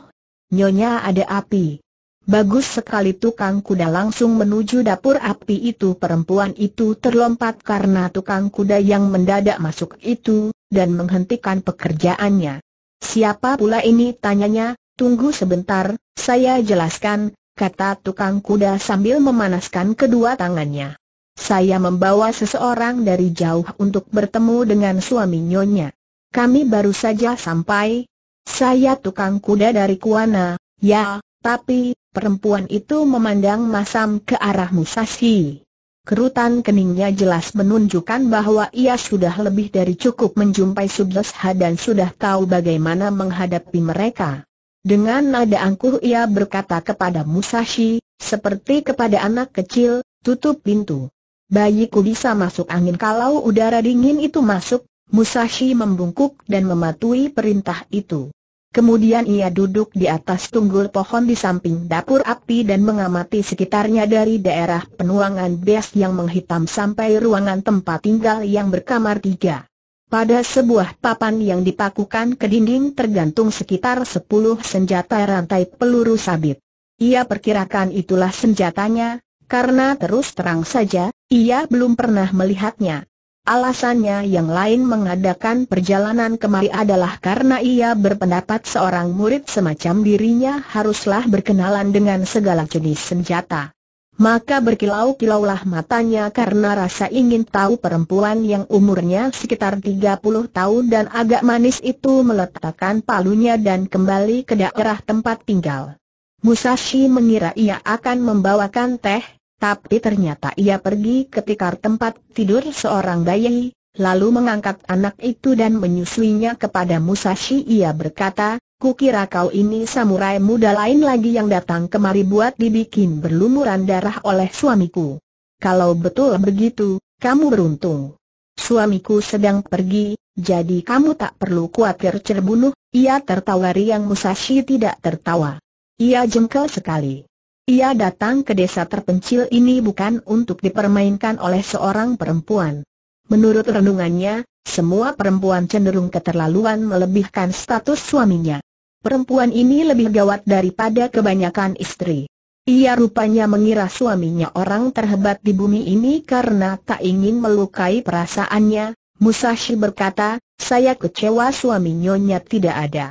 Nyonya ada api. Bagus sekali tukang kuda langsung menuju dapur api itu perempuan itu terlompat karena tukang kuda yang mendadak masuk itu, dan menghentikan pekerjaannya. Siapa pula ini tanyanya, tunggu sebentar, saya jelaskan, kata tukang kuda sambil memanaskan kedua tangannya. Saya membawa seseorang dari jauh untuk bertemu dengan suami nyonya. Kami baru saja sampai. Saya tukang kuda dari Kuana, ya, tapi, Perempuan itu memandang masam ke arah Musashi. Kerutan keningnya jelas menunjukkan bahwa ia sudah lebih dari cukup menjumpai Sudlesha dan sudah tahu bagaimana menghadapi mereka. Dengan nada angkuh ia berkata kepada Musashi, seperti kepada anak kecil, tutup pintu. Bayiku bisa masuk angin kalau udara dingin itu masuk, Musashi membungkuk dan mematuhi perintah itu. Kemudian ia duduk di atas tunggul pohon di samping dapur api dan mengamati sekitarnya dari daerah penuangan bes yang menghitam sampai ruangan tempat tinggal yang berkamar tiga. Pada sebuah papan yang dipakukan ke dinding tergantung sekitar sepuluh senjata rantai peluru sabit. Ia perkirakan itulah senjatanya, karena terus terang saja, ia belum pernah melihatnya. Alasannya yang lain mengadakan perjalanan kemari adalah karena ia berpendapat seorang murid semacam dirinya haruslah berkenalan dengan segala jenis senjata. Maka berkilau-kilaulah matanya karena rasa ingin tahu perempuan yang umurnya sekitar 30 tahun dan agak manis itu meletakkan palunya dan kembali ke daerah tempat tinggal. Musashi mengira ia akan membawakan teh, tapi ternyata ia pergi ke tikar tempat tidur seorang bayi, lalu mengangkat anak itu dan menyusuinya kepada Musashi. Ia berkata, Kukira kau ini samurai muda lain lagi yang datang kemari buat dibikin berlumuran darah oleh suamiku. Kalau betul begitu, kamu beruntung. Suamiku sedang pergi, jadi kamu tak perlu khawatir cerbunuh." Ia tertawa riang Musashi tidak tertawa. Ia jengkel sekali. Ia datang ke desa terpencil ini bukan untuk dipermainkan oleh seorang perempuan. Menurut renungannya, semua perempuan cenderung keterlaluan melebihkan status suaminya. Perempuan ini lebih gawat daripada kebanyakan istri. Ia rupanya mengira suaminya orang terhebat di bumi ini karena tak ingin melukai perasaannya. Musashi berkata, saya kecewa suaminya nyonya tidak ada.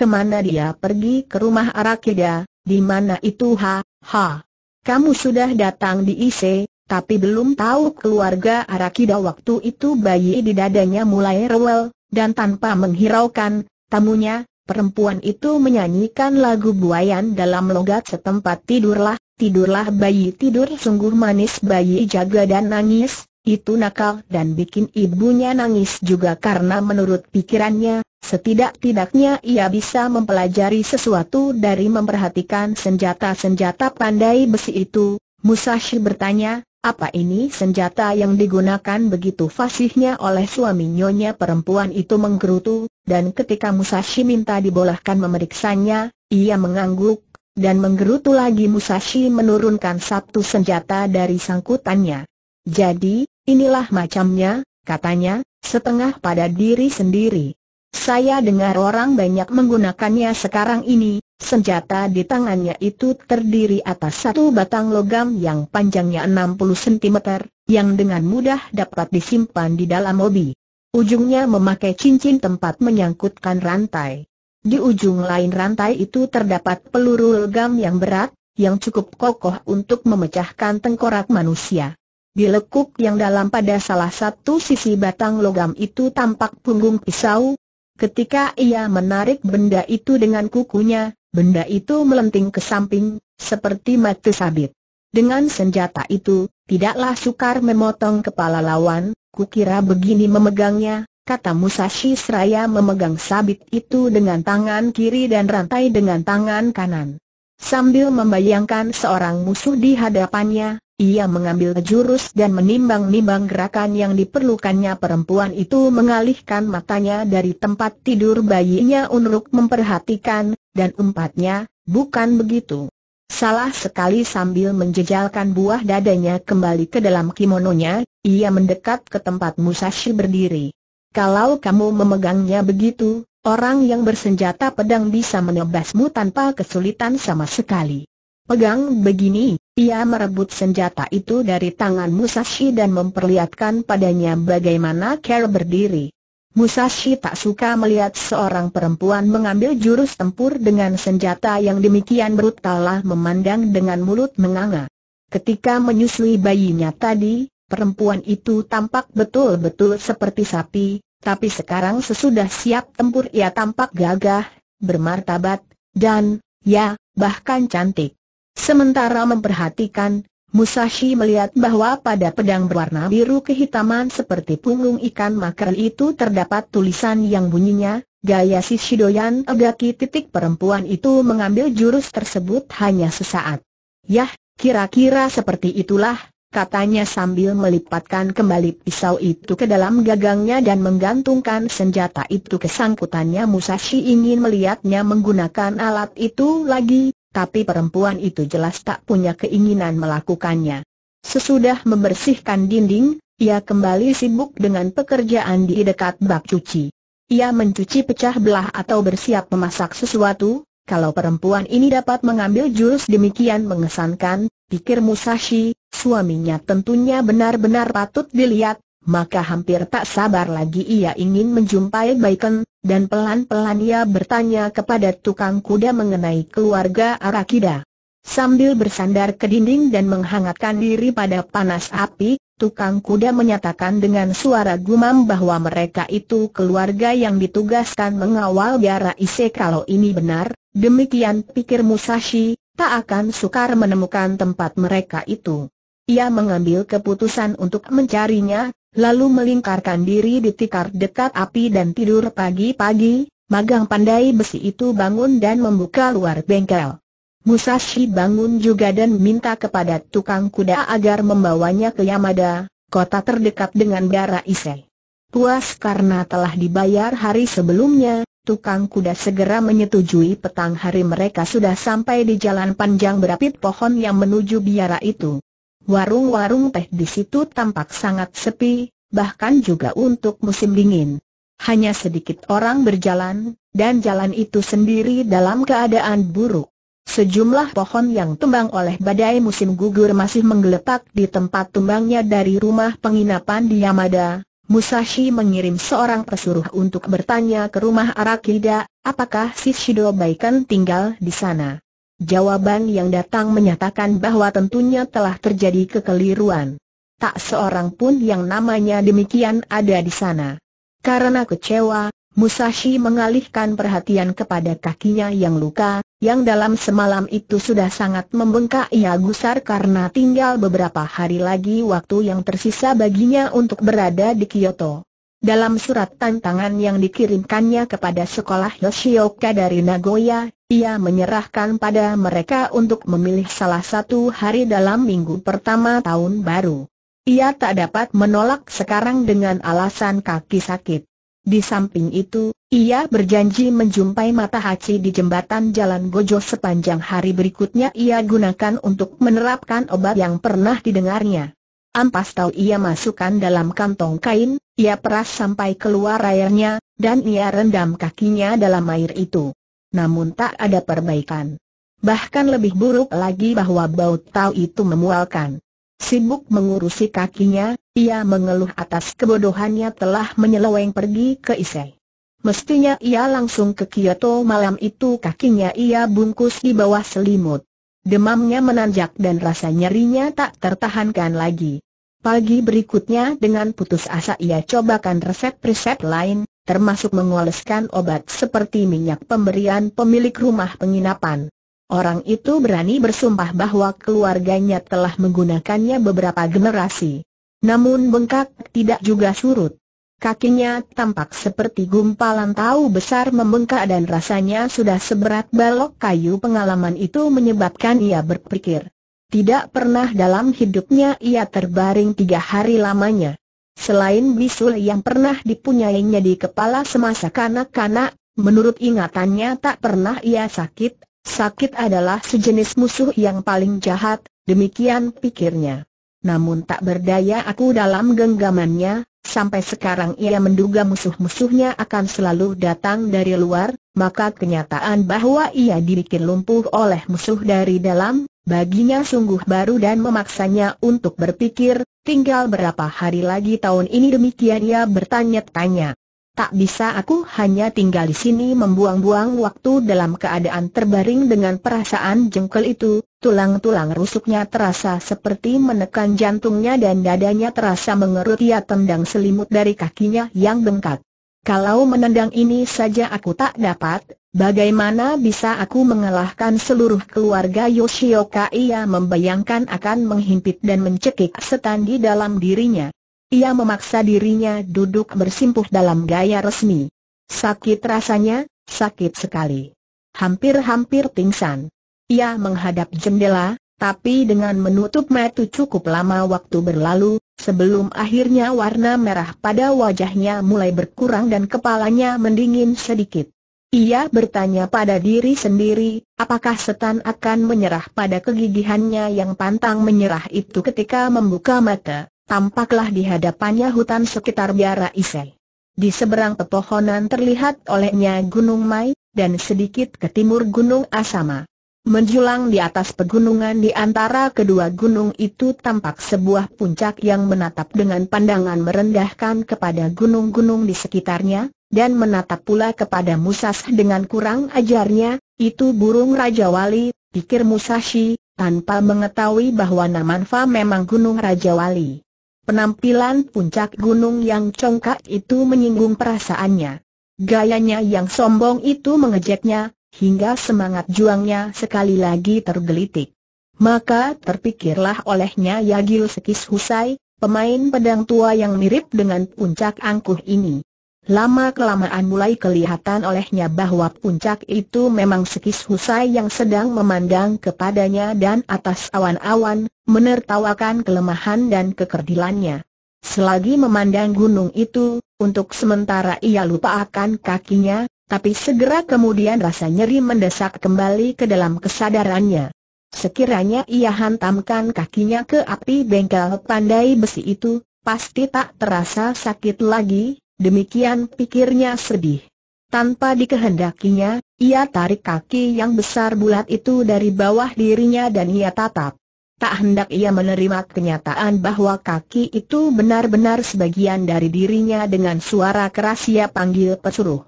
Kemana dia pergi ke rumah Arakida, di mana itu ha, ha? Kamu sudah datang di IC, tapi belum tahu keluarga Arakida waktu itu bayi di dadanya mulai rewel, dan tanpa menghiraukan tamunya, perempuan itu menyanyikan lagu buayan dalam logat setempat tidurlah, tidurlah bayi tidur sungguh manis bayi jaga dan nangis, itu nakal dan bikin ibunya nangis juga karena menurut pikirannya, setidak-tidaknya ia bisa mempelajari sesuatu dari memperhatikan senjata-senjata pandai besi itu. Musashi bertanya, apa ini senjata yang digunakan begitu fasihnya oleh suami nyonya perempuan itu menggerutu, dan ketika Musashi minta dibolehkan memeriksanya, ia mengangguk, dan menggerutu lagi Musashi menurunkan satu senjata dari sangkutannya. Jadi, inilah macamnya, katanya, setengah pada diri sendiri. Saya dengar orang banyak menggunakannya sekarang ini, senjata di tangannya itu terdiri atas satu batang logam yang panjangnya 60 cm, yang dengan mudah dapat disimpan di dalam obi. Ujungnya memakai cincin tempat menyangkutkan rantai. Di ujung lain rantai itu terdapat peluru logam yang berat, yang cukup kokoh untuk memecahkan tengkorak manusia. Di lekuk yang dalam pada salah satu sisi batang logam itu tampak punggung pisau. Ketika ia menarik benda itu dengan kukunya, benda itu melenting ke samping, seperti mati sabit. Dengan senjata itu, tidaklah sukar memotong kepala lawan, kukira begini memegangnya, kata Musashi seraya memegang sabit itu dengan tangan kiri dan rantai dengan tangan kanan. Sambil membayangkan seorang musuh di hadapannya, ia mengambil jurus dan menimbang-nimbang gerakan yang diperlukannya perempuan itu mengalihkan matanya dari tempat tidur bayinya untuk memperhatikan, dan empatnya, bukan begitu. Salah sekali sambil menjejalkan buah dadanya kembali ke dalam kimononya, ia mendekat ke tempat Musashi berdiri. Kalau kamu memegangnya begitu, orang yang bersenjata pedang bisa menebasmu tanpa kesulitan sama sekali. Pegang begini, ia merebut senjata itu dari tangan Musashi dan memperlihatkan padanya bagaimana Kerr berdiri. Musashi tak suka melihat seorang perempuan mengambil jurus tempur dengan senjata yang demikian brutalah memandang dengan mulut menganga. Ketika menyusui bayinya tadi, perempuan itu tampak betul-betul seperti sapi, tapi sekarang sesudah siap tempur ia tampak gagah, bermartabat, dan, ya, bahkan cantik. Sementara memperhatikan, Musashi melihat bahwa pada pedang berwarna biru kehitaman seperti punggung ikan makrel itu terdapat tulisan yang bunyinya, gaya si Shidoyan Egaki titik perempuan itu mengambil jurus tersebut hanya sesaat. Yah, kira-kira seperti itulah, katanya sambil melipatkan kembali pisau itu ke dalam gagangnya dan menggantungkan senjata itu ke sangkutannya Musashi ingin melihatnya menggunakan alat itu lagi, tapi perempuan itu jelas tak punya keinginan melakukannya. Sesudah membersihkan dinding, ia kembali sibuk dengan pekerjaan di dekat bak cuci. Ia mencuci pecah belah atau bersiap memasak sesuatu, kalau perempuan ini dapat mengambil jurus demikian mengesankan, pikir Musashi, suaminya tentunya benar-benar patut dilihat, maka hampir tak sabar lagi ia ingin menjumpai Baiken, dan pelan-pelan ia bertanya kepada tukang kuda mengenai keluarga Arakida. Sambil bersandar ke dinding dan menghangatkan diri pada panas api, tukang kuda menyatakan dengan suara gumam bahwa mereka itu keluarga yang ditugaskan mengawal biara Ise kalau ini benar, demikian pikir Musashi, tak akan sukar menemukan tempat mereka itu. Ia mengambil keputusan untuk mencarinya, Lalu melingkarkan diri di tikar dekat api dan tidur pagi-pagi, magang pandai besi itu bangun dan membuka luar bengkel. Musashi bangun juga dan minta kepada tukang kuda agar membawanya ke Yamada, kota terdekat dengan darah Isel. Puas karena telah dibayar hari sebelumnya, tukang kuda segera menyetujui petang hari mereka sudah sampai di jalan panjang berapit pohon yang menuju biara itu warung-warung teh di situ tampak sangat sepi, bahkan juga untuk musim dingin. Hanya sedikit orang berjalan, dan jalan itu sendiri dalam keadaan buruk. Sejumlah pohon yang tumbang oleh badai musim gugur masih menggeletak di tempat tumbangnya dari rumah penginapan di Yamada. Musashi mengirim seorang pesuruh untuk bertanya ke rumah Arakida, apakah si Shido Baikan tinggal di sana. Jawaban yang datang menyatakan bahwa tentunya telah terjadi kekeliruan. Tak seorang pun yang namanya demikian ada di sana. Karena kecewa, Musashi mengalihkan perhatian kepada kakinya yang luka, yang dalam semalam itu sudah sangat membengkak ia gusar karena tinggal beberapa hari lagi waktu yang tersisa baginya untuk berada di Kyoto. Dalam surat tantangan yang dikirimkannya kepada sekolah Yoshioka dari Nagoya, ia menyerahkan pada mereka untuk memilih salah satu hari dalam minggu pertama tahun baru. Ia tak dapat menolak sekarang dengan alasan kaki sakit. Di samping itu, ia berjanji menjumpai Mata Hati di jembatan Jalan Gojo sepanjang hari berikutnya ia gunakan untuk menerapkan obat yang pernah didengarnya. Ampas tahu ia masukkan dalam kantong kain, ia peras sampai keluar airnya, dan ia rendam kakinya dalam air itu namun tak ada perbaikan. Bahkan lebih buruk lagi bahwa bau tahu itu memualkan. Sibuk mengurusi kakinya, ia mengeluh atas kebodohannya telah menyeleweng pergi ke Isai. Mestinya ia langsung ke Kyoto malam itu kakinya ia bungkus di bawah selimut. Demamnya menanjak dan rasa nyerinya tak tertahankan lagi. Pagi berikutnya dengan putus asa ia cobakan resep-resep lain, termasuk mengoleskan obat seperti minyak pemberian pemilik rumah penginapan. Orang itu berani bersumpah bahwa keluarganya telah menggunakannya beberapa generasi. Namun bengkak tidak juga surut. Kakinya tampak seperti gumpalan tahu besar membengkak dan rasanya sudah seberat balok kayu pengalaman itu menyebabkan ia berpikir. Tidak pernah dalam hidupnya ia terbaring tiga hari lamanya. Selain bisul yang pernah dipunyainya di kepala semasa kanak-kanak, menurut ingatannya tak pernah ia sakit, sakit adalah sejenis musuh yang paling jahat, demikian pikirnya namun tak berdaya aku dalam genggamannya, sampai sekarang ia menduga musuh-musuhnya akan selalu datang dari luar, maka kenyataan bahwa ia dibikin lumpuh oleh musuh dari dalam, baginya sungguh baru dan memaksanya untuk berpikir, tinggal berapa hari lagi tahun ini demikian ia bertanya-tanya. Tak bisa aku hanya tinggal di sini membuang-buang waktu dalam keadaan terbaring dengan perasaan jengkel itu, tulang-tulang rusuknya terasa seperti menekan jantungnya dan dadanya terasa mengerut ia tendang selimut dari kakinya yang bengkak. Kalau menendang ini saja aku tak dapat, bagaimana bisa aku mengalahkan seluruh keluarga Yoshioka ia membayangkan akan menghimpit dan mencekik setan di dalam dirinya. Ia memaksa dirinya duduk bersimpuh dalam gaya resmi. Sakit rasanya, sakit sekali. Hampir-hampir pingsan. Ia menghadap jendela, tapi dengan menutup mata cukup lama waktu berlalu, sebelum akhirnya warna merah pada wajahnya mulai berkurang dan kepalanya mendingin sedikit. Ia bertanya pada diri sendiri, apakah setan akan menyerah pada kegigihannya yang pantang menyerah itu ketika membuka mata tampaklah di hadapannya hutan sekitar biara Isai. Di seberang pepohonan terlihat olehnya Gunung Mai, dan sedikit ke timur Gunung Asama. Menjulang di atas pegunungan di antara kedua gunung itu tampak sebuah puncak yang menatap dengan pandangan merendahkan kepada gunung-gunung di sekitarnya, dan menatap pula kepada Musas dengan kurang ajarnya, itu burung Raja Wali, pikir Musashi, tanpa mengetahui bahwa Namanfa memang gunung Raja Wali. Penampilan puncak gunung yang congkak itu menyinggung perasaannya. Gayanya yang sombong itu mengejeknya, hingga semangat juangnya sekali lagi tergelitik. Maka terpikirlah olehnya Yagil Sekis Husai, pemain pedang tua yang mirip dengan puncak angkuh ini. Lama-kelamaan mulai kelihatan olehnya bahwa puncak itu memang sekis Husai yang sedang memandang kepadanya dan atas awan-awan, menertawakan kelemahan dan kekerdilannya. Selagi memandang gunung itu, untuk sementara ia lupa akan kakinya, tapi segera kemudian rasa nyeri mendesak kembali ke dalam kesadarannya. Sekiranya ia hantamkan kakinya ke api bengkel pandai besi itu, pasti tak terasa sakit lagi, Demikian pikirnya sedih. Tanpa dikehendakinya, ia tarik kaki yang besar bulat itu dari bawah dirinya dan ia tatap. Tak hendak ia menerima kenyataan bahwa kaki itu benar-benar sebagian dari dirinya dengan suara keras ia panggil pesuruh.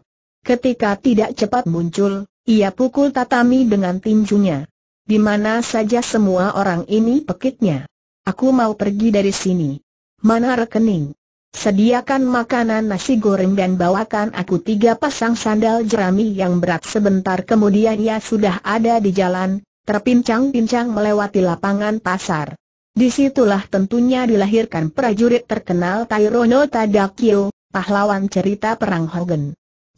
Ketika tidak cepat muncul, ia pukul tatami dengan tinjunya. Di mana saja semua orang ini pekitnya. Aku mau pergi dari sini. Mana rekening? Sediakan makanan nasi goreng dan bawakan aku tiga pasang sandal jerami yang berat Sebentar kemudian ia sudah ada di jalan, terpincang-pincang melewati lapangan pasar Disitulah tentunya dilahirkan prajurit terkenal Tairono Tadakyo, pahlawan cerita Perang Hogan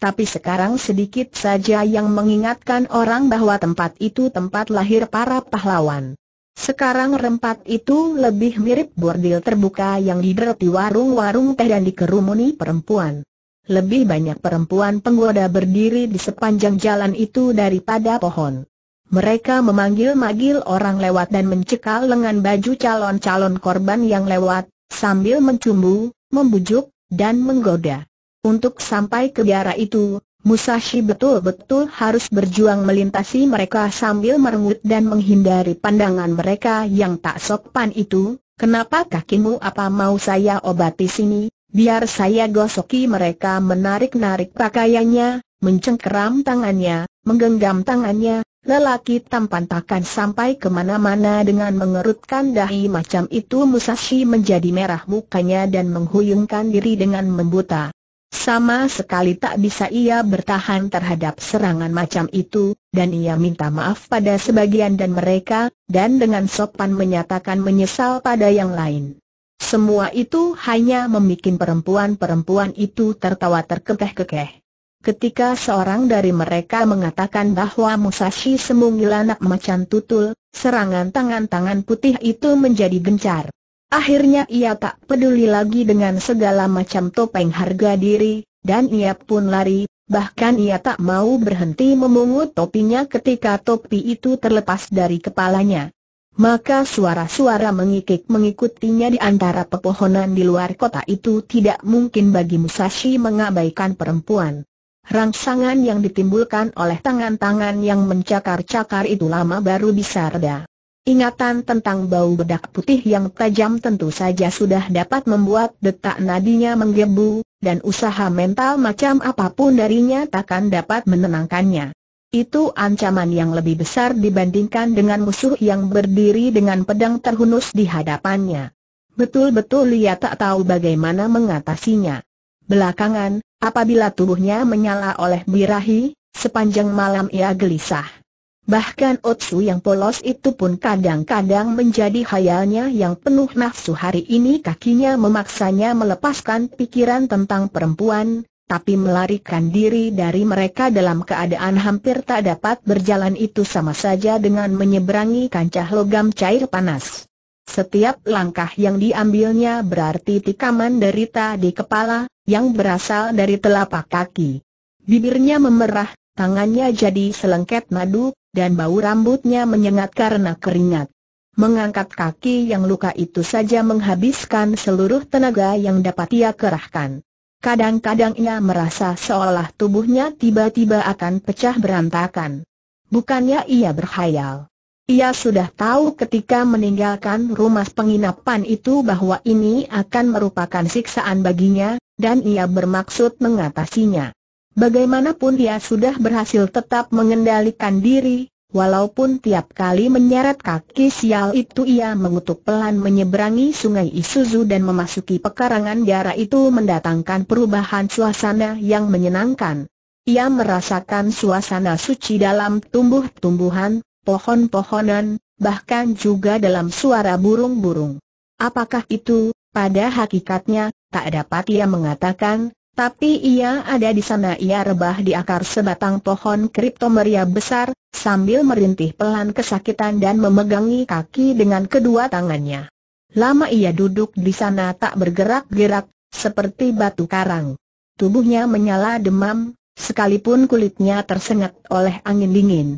tapi sekarang sedikit saja yang mengingatkan orang bahwa tempat itu tempat lahir para pahlawan. Sekarang rempat itu lebih mirip bordil terbuka yang didereti warung-warung teh dan dikerumuni perempuan. Lebih banyak perempuan penggoda berdiri di sepanjang jalan itu daripada pohon. Mereka memanggil-manggil orang lewat dan mencekal lengan baju calon-calon korban yang lewat, sambil mencumbu, membujuk, dan menggoda. Untuk sampai ke biara itu, Musashi betul-betul harus berjuang melintasi mereka sambil merengut dan menghindari pandangan mereka yang tak sopan itu, kenapa kakimu apa mau saya obati sini, biar saya gosoki mereka menarik-narik pakaiannya, mencengkeram tangannya, menggenggam tangannya, Lelaki tampan takkan sampai kemana-mana dengan mengerutkan dahi macam itu Musashi menjadi merah mukanya dan menghuyungkan diri dengan membuta. Sama sekali tak bisa ia bertahan terhadap serangan macam itu, dan ia minta maaf pada sebagian dan mereka, dan dengan sopan menyatakan menyesal pada yang lain. Semua itu hanya membuat perempuan-perempuan itu tertawa terkekeh-kekeh. Ketika seorang dari mereka mengatakan bahwa Musashi semungil anak macan tutul, serangan tangan-tangan putih itu menjadi gencar. Akhirnya ia tak peduli lagi dengan segala macam topeng harga diri, dan ia pun lari, bahkan ia tak mau berhenti memungut topinya ketika topi itu terlepas dari kepalanya. Maka suara-suara mengikik mengikutinya di antara pepohonan di luar kota itu tidak mungkin bagi Musashi mengabaikan perempuan. Rangsangan yang ditimbulkan oleh tangan-tangan yang mencakar-cakar itu lama baru bisa reda. Ingatan tentang bau bedak putih yang tajam tentu saja sudah dapat membuat detak nadinya menggebu, dan usaha mental macam apapun darinya takkan dapat menenangkannya. Itu ancaman yang lebih besar dibandingkan dengan musuh yang berdiri dengan pedang terhunus di hadapannya. Betul-betul ia tak tahu bagaimana mengatasinya. Belakangan, apabila tubuhnya menyala oleh birahi, sepanjang malam ia gelisah. Bahkan Otsu yang polos itu pun kadang-kadang menjadi hayalnya yang penuh nafsu hari ini kakinya memaksanya melepaskan pikiran tentang perempuan, tapi melarikan diri dari mereka dalam keadaan hampir tak dapat berjalan itu sama saja dengan menyeberangi kancah logam cair panas. Setiap langkah yang diambilnya berarti tikaman derita di kepala, yang berasal dari telapak kaki. Bibirnya memerah, tangannya jadi selengket madu, dan bau rambutnya menyengat karena keringat. Mengangkat kaki yang luka itu saja menghabiskan seluruh tenaga yang dapat ia kerahkan. Kadang-kadang ia merasa seolah tubuhnya tiba-tiba akan pecah berantakan. Bukannya ia berkhayal. Ia sudah tahu ketika meninggalkan rumah penginapan itu bahwa ini akan merupakan siksaan baginya, dan ia bermaksud mengatasinya. Bagaimanapun dia sudah berhasil tetap mengendalikan diri, walaupun tiap kali menyeret kaki sial itu ia mengutuk pelan menyeberangi sungai Isuzu dan memasuki pekarangan daerah itu mendatangkan perubahan suasana yang menyenangkan. Ia merasakan suasana suci dalam tumbuh-tumbuhan, pohon-pohonan, bahkan juga dalam suara burung-burung. Apakah itu, pada hakikatnya, tak dapat ia mengatakan, tapi ia ada di sana ia rebah di akar sebatang pohon kriptomeria besar, sambil merintih pelan kesakitan dan memegangi kaki dengan kedua tangannya. Lama ia duduk di sana tak bergerak-gerak, seperti batu karang. Tubuhnya menyala demam, sekalipun kulitnya tersengat oleh angin dingin.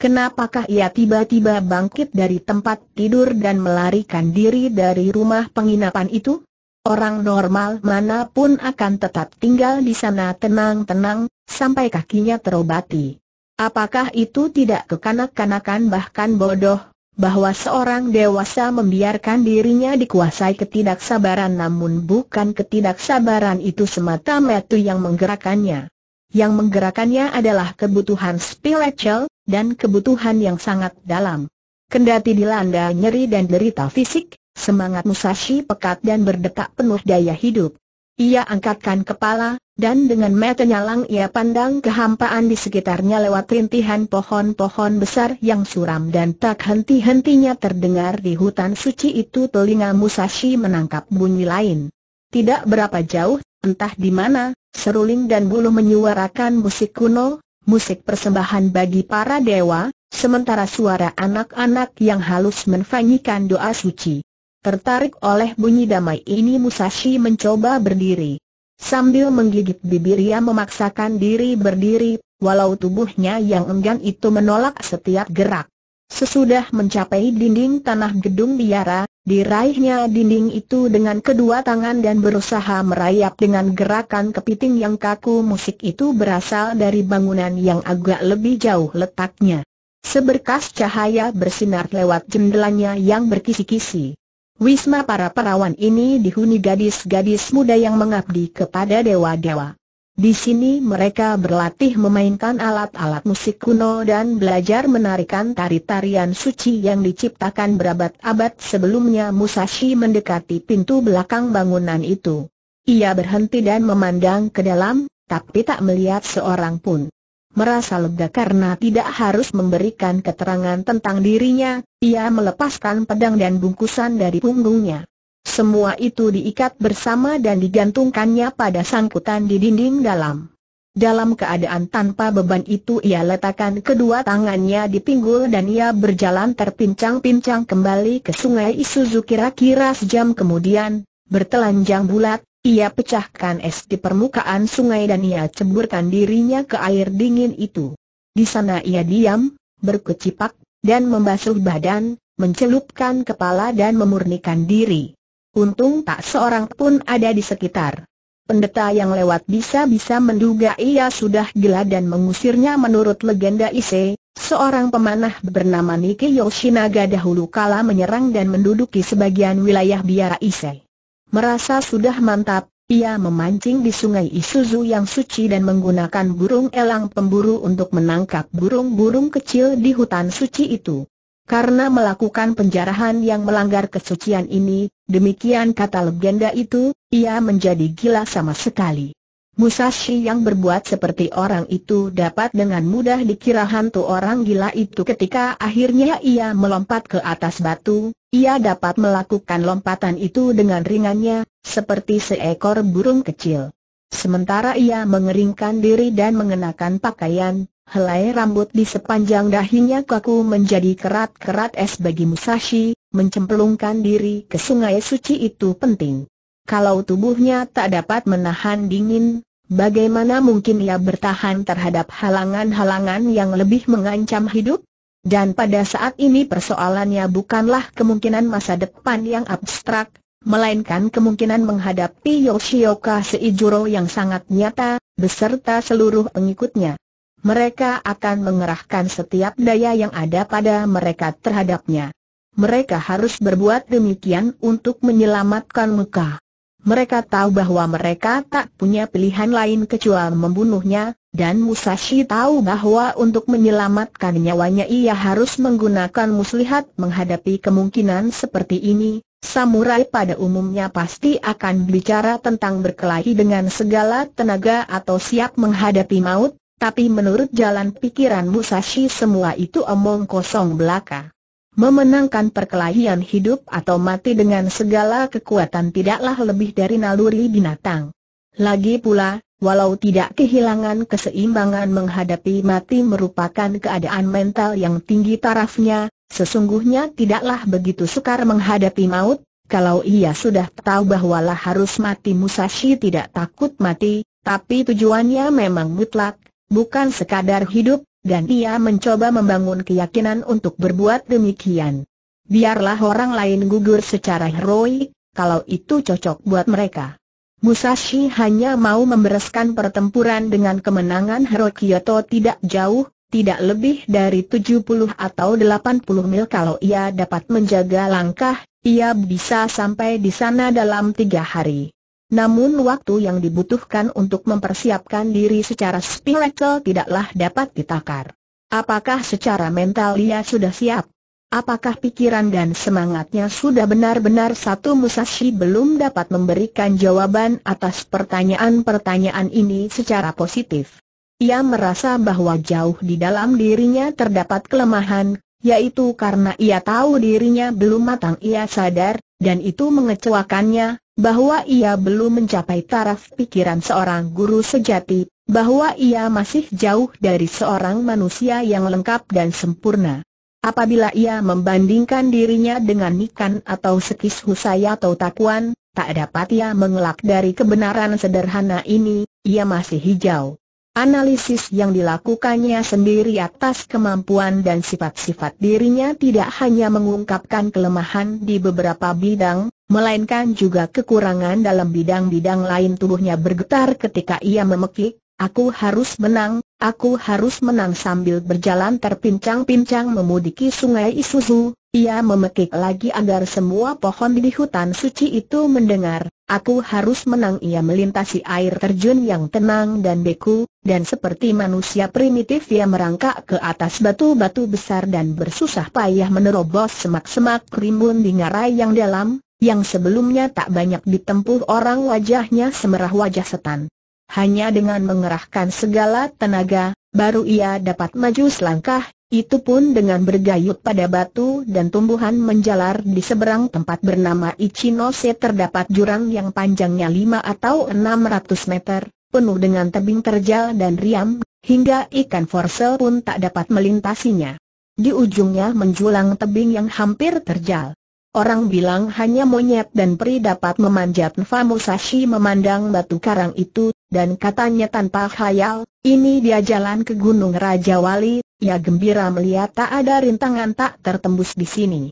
Kenapakah ia tiba-tiba bangkit dari tempat tidur dan melarikan diri dari rumah penginapan itu? Orang normal manapun akan tetap tinggal di sana tenang-tenang, sampai kakinya terobati. Apakah itu tidak kekanak-kanakan bahkan bodoh, bahwa seorang dewasa membiarkan dirinya dikuasai ketidaksabaran namun bukan ketidaksabaran itu semata metu yang menggerakannya. Yang menggerakannya adalah kebutuhan spiritual, dan kebutuhan yang sangat dalam. Kendati dilanda nyeri dan derita fisik, Semangat Musashi pekat dan berdetak penuh daya hidup. Ia angkatkan kepala, dan dengan mata nyalang ia pandang kehampaan di sekitarnya lewat rintihan pohon-pohon besar yang suram dan tak henti-hentinya terdengar di hutan suci itu telinga Musashi menangkap bunyi lain. Tidak berapa jauh, entah di mana, seruling dan bulu menyuarakan musik kuno, musik persembahan bagi para dewa, sementara suara anak-anak yang halus menfanyikan doa suci. Tertarik oleh bunyi damai ini Musashi mencoba berdiri. Sambil menggigit bibir ia memaksakan diri berdiri, walau tubuhnya yang enggan itu menolak setiap gerak. Sesudah mencapai dinding tanah gedung biara, diraihnya dinding itu dengan kedua tangan dan berusaha merayap dengan gerakan kepiting yang kaku musik itu berasal dari bangunan yang agak lebih jauh letaknya. Seberkas cahaya bersinar lewat jendelanya yang berkisi-kisi. Wisma para perawan ini dihuni gadis-gadis muda yang mengabdi kepada dewa-dewa. Di sini mereka berlatih memainkan alat-alat musik kuno dan belajar menarikan tari-tarian suci yang diciptakan berabad-abad sebelumnya Musashi mendekati pintu belakang bangunan itu. Ia berhenti dan memandang ke dalam, tapi tak melihat seorang pun merasa lega karena tidak harus memberikan keterangan tentang dirinya, ia melepaskan pedang dan bungkusan dari punggungnya. Semua itu diikat bersama dan digantungkannya pada sangkutan di dinding dalam. Dalam keadaan tanpa beban itu ia letakkan kedua tangannya di pinggul dan ia berjalan terpincang-pincang kembali ke sungai Isuzu kira-kira sejam kemudian, bertelanjang bulat, ia pecahkan es di permukaan sungai dan ia ceburkan dirinya ke air dingin itu. Di sana ia diam, berkecipak, dan membasuh badan, mencelupkan kepala dan memurnikan diri. Untung tak seorang pun ada di sekitar. Pendeta yang lewat bisa-bisa menduga ia sudah gila dan mengusirnya menurut legenda Ise, seorang pemanah bernama Niki Yoshinaga dahulu kala menyerang dan menduduki sebagian wilayah biara Ise. Merasa sudah mantap, ia memancing di sungai Isuzu yang suci dan menggunakan burung elang pemburu untuk menangkap burung-burung kecil di hutan suci itu. Karena melakukan penjarahan yang melanggar kesucian ini, demikian kata legenda itu, ia menjadi gila sama sekali. Musashi yang berbuat seperti orang itu dapat dengan mudah dikira hantu orang gila itu ketika akhirnya ia melompat ke atas batu, ia dapat melakukan lompatan itu dengan ringannya, seperti seekor burung kecil. Sementara ia mengeringkan diri dan mengenakan pakaian, helai rambut di sepanjang dahinya kaku menjadi kerat-kerat es bagi Musashi, mencemplungkan diri ke sungai suci itu penting. Kalau tubuhnya tak dapat menahan dingin, bagaimana mungkin ia bertahan terhadap halangan-halangan yang lebih mengancam hidup? Dan pada saat ini persoalannya bukanlah kemungkinan masa depan yang abstrak, melainkan kemungkinan menghadapi Yoshioka Seijuro yang sangat nyata, beserta seluruh pengikutnya. Mereka akan mengerahkan setiap daya yang ada pada mereka terhadapnya. Mereka harus berbuat demikian untuk menyelamatkan muka. Mereka tahu bahwa mereka tak punya pilihan lain kecuali membunuhnya, dan Musashi tahu bahwa untuk menyelamatkan nyawanya ia harus menggunakan muslihat menghadapi kemungkinan seperti ini. Samurai pada umumnya pasti akan bicara tentang berkelahi dengan segala tenaga atau siap menghadapi maut, tapi menurut jalan pikiran Musashi semua itu omong kosong belaka. Memenangkan perkelahian hidup atau mati dengan segala kekuatan tidaklah lebih dari naluri binatang. Lagi pula, walau tidak kehilangan keseimbangan menghadapi mati merupakan keadaan mental yang tinggi tarafnya, sesungguhnya tidaklah begitu sukar menghadapi maut, kalau ia sudah tahu bahwalah harus mati Musashi tidak takut mati, tapi tujuannya memang mutlak, bukan sekadar hidup, dan ia mencoba membangun keyakinan untuk berbuat demikian. Biarlah orang lain gugur secara heroik, kalau itu cocok buat mereka. Musashi hanya mau membereskan pertempuran dengan kemenangan Herokyoto tidak jauh, tidak lebih dari 70 atau 80 mil kalau ia dapat menjaga langkah, ia bisa sampai di sana dalam tiga hari. Namun waktu yang dibutuhkan untuk mempersiapkan diri secara spiritual tidaklah dapat ditakar. Apakah secara mental ia sudah siap? Apakah pikiran dan semangatnya sudah benar-benar satu Musashi belum dapat memberikan jawaban atas pertanyaan-pertanyaan ini secara positif? Ia merasa bahwa jauh di dalam dirinya terdapat kelemahan, yaitu karena ia tahu dirinya belum matang ia sadar, dan itu mengecewakannya, bahwa ia belum mencapai taraf pikiran seorang guru sejati, bahwa ia masih jauh dari seorang manusia yang lengkap dan sempurna. Apabila ia membandingkan dirinya dengan Nikan atau Sekis Husaya atau Takuan, tak dapat ia mengelak dari kebenaran sederhana ini, ia masih hijau. Analisis yang dilakukannya sendiri atas kemampuan dan sifat-sifat dirinya tidak hanya mengungkapkan kelemahan di beberapa bidang, melainkan juga kekurangan dalam bidang-bidang lain tubuhnya bergetar ketika ia memekik, Aku harus menang, aku harus menang sambil berjalan terpincang-pincang memudiki sungai Isuzu, ia memekik lagi agar semua pohon di hutan suci itu mendengar, aku harus menang ia melintasi air terjun yang tenang dan beku, dan seperti manusia primitif ia merangkak ke atas batu-batu besar dan bersusah payah menerobos semak-semak rimbun di ngarai yang dalam, yang sebelumnya tak banyak ditempuh orang wajahnya semerah wajah setan. Hanya dengan mengerahkan segala tenaga, baru ia dapat maju selangkah, itu pun dengan bergayut pada batu dan tumbuhan menjalar di seberang tempat bernama Ichinose terdapat jurang yang panjangnya 5 atau 600 meter, penuh dengan tebing terjal dan riam, hingga ikan forsel pun tak dapat melintasinya. Di ujungnya menjulang tebing yang hampir terjal. Orang bilang hanya monyet dan peri dapat memanjat Famusashi memandang batu karang itu dan katanya tanpa khayal, ini dia jalan ke Gunung Raja Wali, ia gembira melihat tak ada rintangan tak tertembus di sini.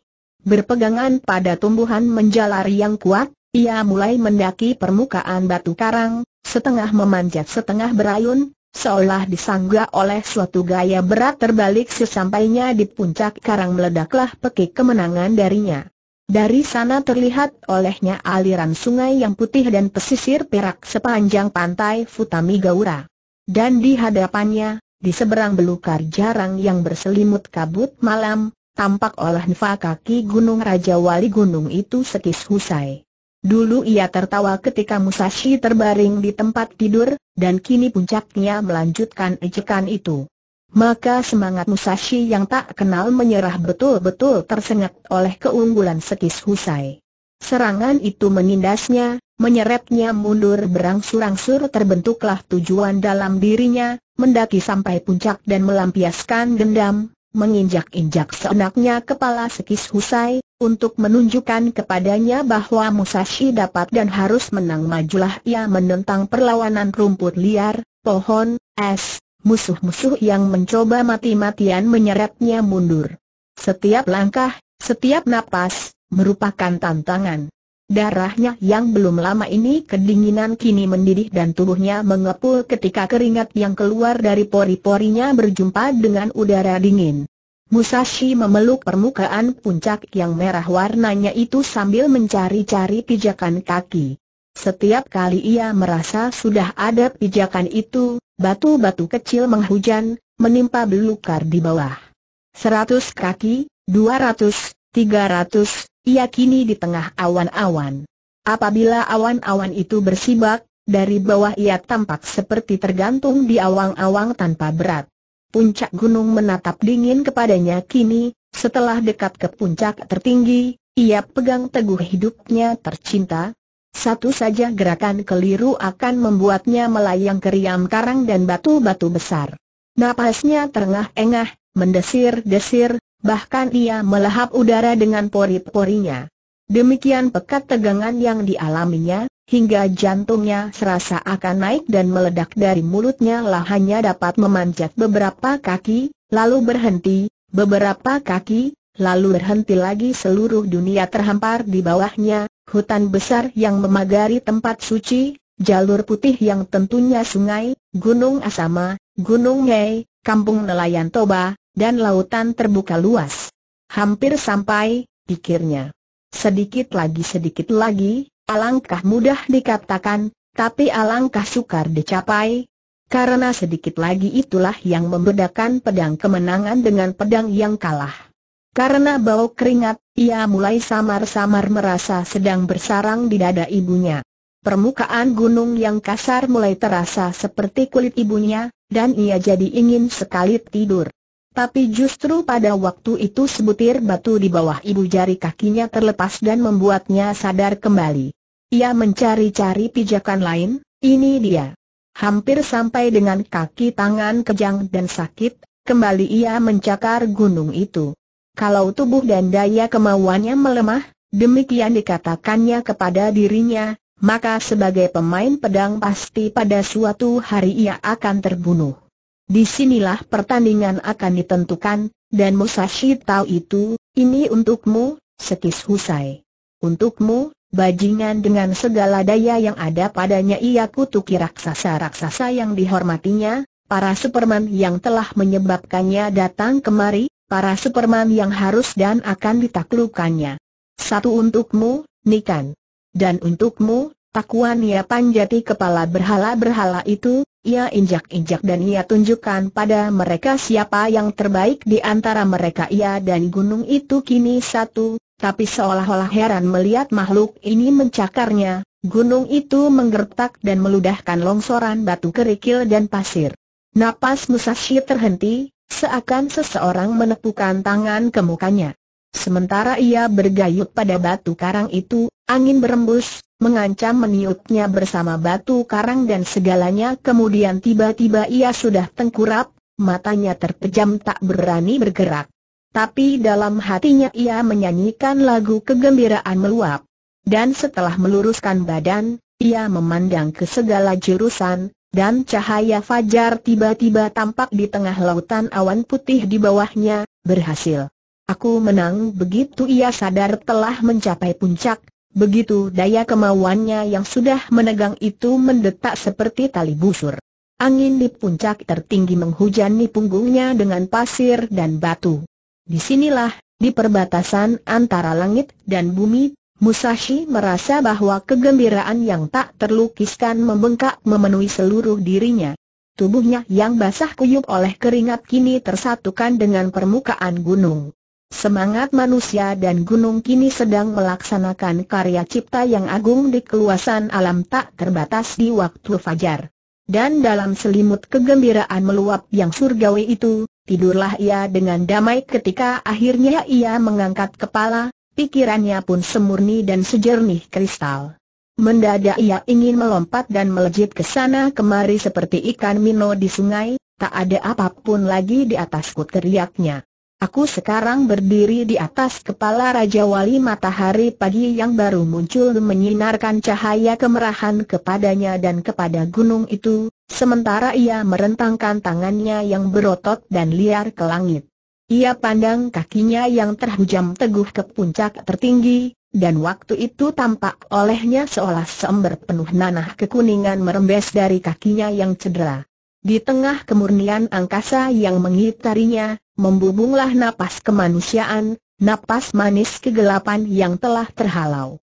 Berpegangan pada tumbuhan menjalar yang kuat, ia mulai mendaki permukaan batu karang, setengah memanjat setengah berayun, seolah disanggah oleh suatu gaya berat terbalik sesampainya di puncak karang meledaklah pekik kemenangan darinya. Dari sana terlihat olehnya aliran sungai yang putih dan pesisir perak sepanjang pantai Futami Gaura. Dan di hadapannya, di seberang belukar jarang yang berselimut kabut malam, tampak olah nfa kaki gunung Raja Wali Gunung itu sekis husai. Dulu ia tertawa ketika Musashi terbaring di tempat tidur, dan kini puncaknya melanjutkan ejekan itu. Maka semangat Musashi yang tak kenal menyerah betul-betul tersengat oleh keunggulan sekis Husai. Serangan itu menindasnya, menyeretnya mundur berangsur-angsur terbentuklah tujuan dalam dirinya, mendaki sampai puncak dan melampiaskan dendam, menginjak-injak seenaknya kepala sekis Husai, untuk menunjukkan kepadanya bahwa Musashi dapat dan harus menang majulah ia menentang perlawanan rumput liar, pohon, es, musuh-musuh yang mencoba mati-matian menyeretnya mundur. Setiap langkah, setiap napas, merupakan tantangan. Darahnya yang belum lama ini kedinginan kini mendidih dan tubuhnya mengepul ketika keringat yang keluar dari pori-porinya berjumpa dengan udara dingin. Musashi memeluk permukaan puncak yang merah warnanya itu sambil mencari-cari pijakan kaki. Setiap kali ia merasa sudah ada pijakan itu, batu-batu kecil menghujan, menimpa belukar di bawah. Seratus kaki, dua ratus, tiga ratus, ia kini di tengah awan-awan. Apabila awan-awan itu bersibak, dari bawah ia tampak seperti tergantung di awang-awang tanpa berat. Puncak gunung menatap dingin kepadanya kini, setelah dekat ke puncak tertinggi, ia pegang teguh hidupnya tercinta, satu saja gerakan keliru akan membuatnya melayang keriam karang dan batu-batu besar. Napasnya terengah-engah, mendesir-desir, bahkan ia melahap udara dengan pori-porinya. Demikian pekat tegangan yang dialaminya, hingga jantungnya serasa akan naik dan meledak dari mulutnya lah hanya dapat memanjat beberapa kaki, lalu berhenti, beberapa kaki, lalu berhenti lagi seluruh dunia terhampar di bawahnya, hutan besar yang memagari tempat suci, jalur putih yang tentunya sungai, gunung Asama, gunung Ngei, kampung nelayan Toba, dan lautan terbuka luas. Hampir sampai, pikirnya. Sedikit lagi sedikit lagi, alangkah mudah dikatakan, tapi alangkah sukar dicapai. Karena sedikit lagi itulah yang membedakan pedang kemenangan dengan pedang yang kalah. Karena bau keringat, ia mulai samar-samar merasa sedang bersarang di dada ibunya. Permukaan gunung yang kasar mulai terasa seperti kulit ibunya, dan ia jadi ingin sekali tidur. Tapi justru pada waktu itu sebutir batu di bawah ibu jari kakinya terlepas dan membuatnya sadar kembali. Ia mencari-cari pijakan lain, ini dia. Hampir sampai dengan kaki tangan kejang dan sakit, kembali ia mencakar gunung itu kalau tubuh dan daya kemauannya melemah, demikian dikatakannya kepada dirinya, maka sebagai pemain pedang pasti pada suatu hari ia akan terbunuh. Disinilah pertandingan akan ditentukan, dan Musashi tahu itu, ini untukmu, sekis Husai. Untukmu, Bajingan dengan segala daya yang ada padanya ia kutuki raksasa-raksasa yang dihormatinya, para superman yang telah menyebabkannya datang kemari, para Superman yang harus dan akan ditaklukannya. Satu untukmu, Nikan. Dan untukmu, Takuan ia panjati kepala berhala-berhala itu, ia injak-injak dan ia tunjukkan pada mereka siapa yang terbaik di antara mereka ia dan gunung itu kini satu, tapi seolah-olah heran melihat makhluk ini mencakarnya, gunung itu menggertak dan meludahkan longsoran batu kerikil dan pasir. Napas Musashi terhenti, Seakan seseorang menepukan tangan ke mukanya. Sementara ia bergayut pada batu karang itu, angin berembus, mengancam meniupnya bersama batu karang dan segalanya kemudian tiba-tiba ia sudah tengkurap, matanya terpejam tak berani bergerak. Tapi dalam hatinya ia menyanyikan lagu kegembiraan meluap. Dan setelah meluruskan badan, ia memandang ke segala jurusan, dan cahaya fajar tiba-tiba tampak di tengah lautan awan putih di bawahnya, berhasil. Aku menang begitu ia sadar telah mencapai puncak, begitu daya kemauannya yang sudah menegang itu mendetak seperti tali busur. Angin di puncak tertinggi menghujani punggungnya dengan pasir dan batu. Disinilah, di perbatasan antara langit dan bumi, Musashi merasa bahwa kegembiraan yang tak terlukiskan membengkak memenuhi seluruh dirinya. Tubuhnya yang basah kuyup oleh keringat kini tersatukan dengan permukaan gunung. Semangat manusia dan gunung kini sedang melaksanakan karya cipta yang agung di keluasan alam tak terbatas di waktu fajar. Dan dalam selimut kegembiraan meluap yang surgawi itu, tidurlah ia dengan damai ketika akhirnya ia mengangkat kepala, Pikirannya pun semurni dan sejernih kristal. Mendadak ia ingin melompat dan melejit ke sana kemari seperti ikan mino di sungai, tak ada apapun lagi di atasku teriaknya. Aku sekarang berdiri di atas kepala Raja Wali matahari pagi yang baru muncul menyinarkan cahaya kemerahan kepadanya dan kepada gunung itu, sementara ia merentangkan tangannya yang berotot dan liar ke langit. Ia pandang kakinya yang terhujam teguh ke puncak tertinggi, dan waktu itu tampak olehnya seolah seember penuh nanah kekuningan merembes dari kakinya yang cedera. Di tengah kemurnian angkasa yang mengitarinya, membumbunglah napas kemanusiaan, napas manis kegelapan yang telah terhalau.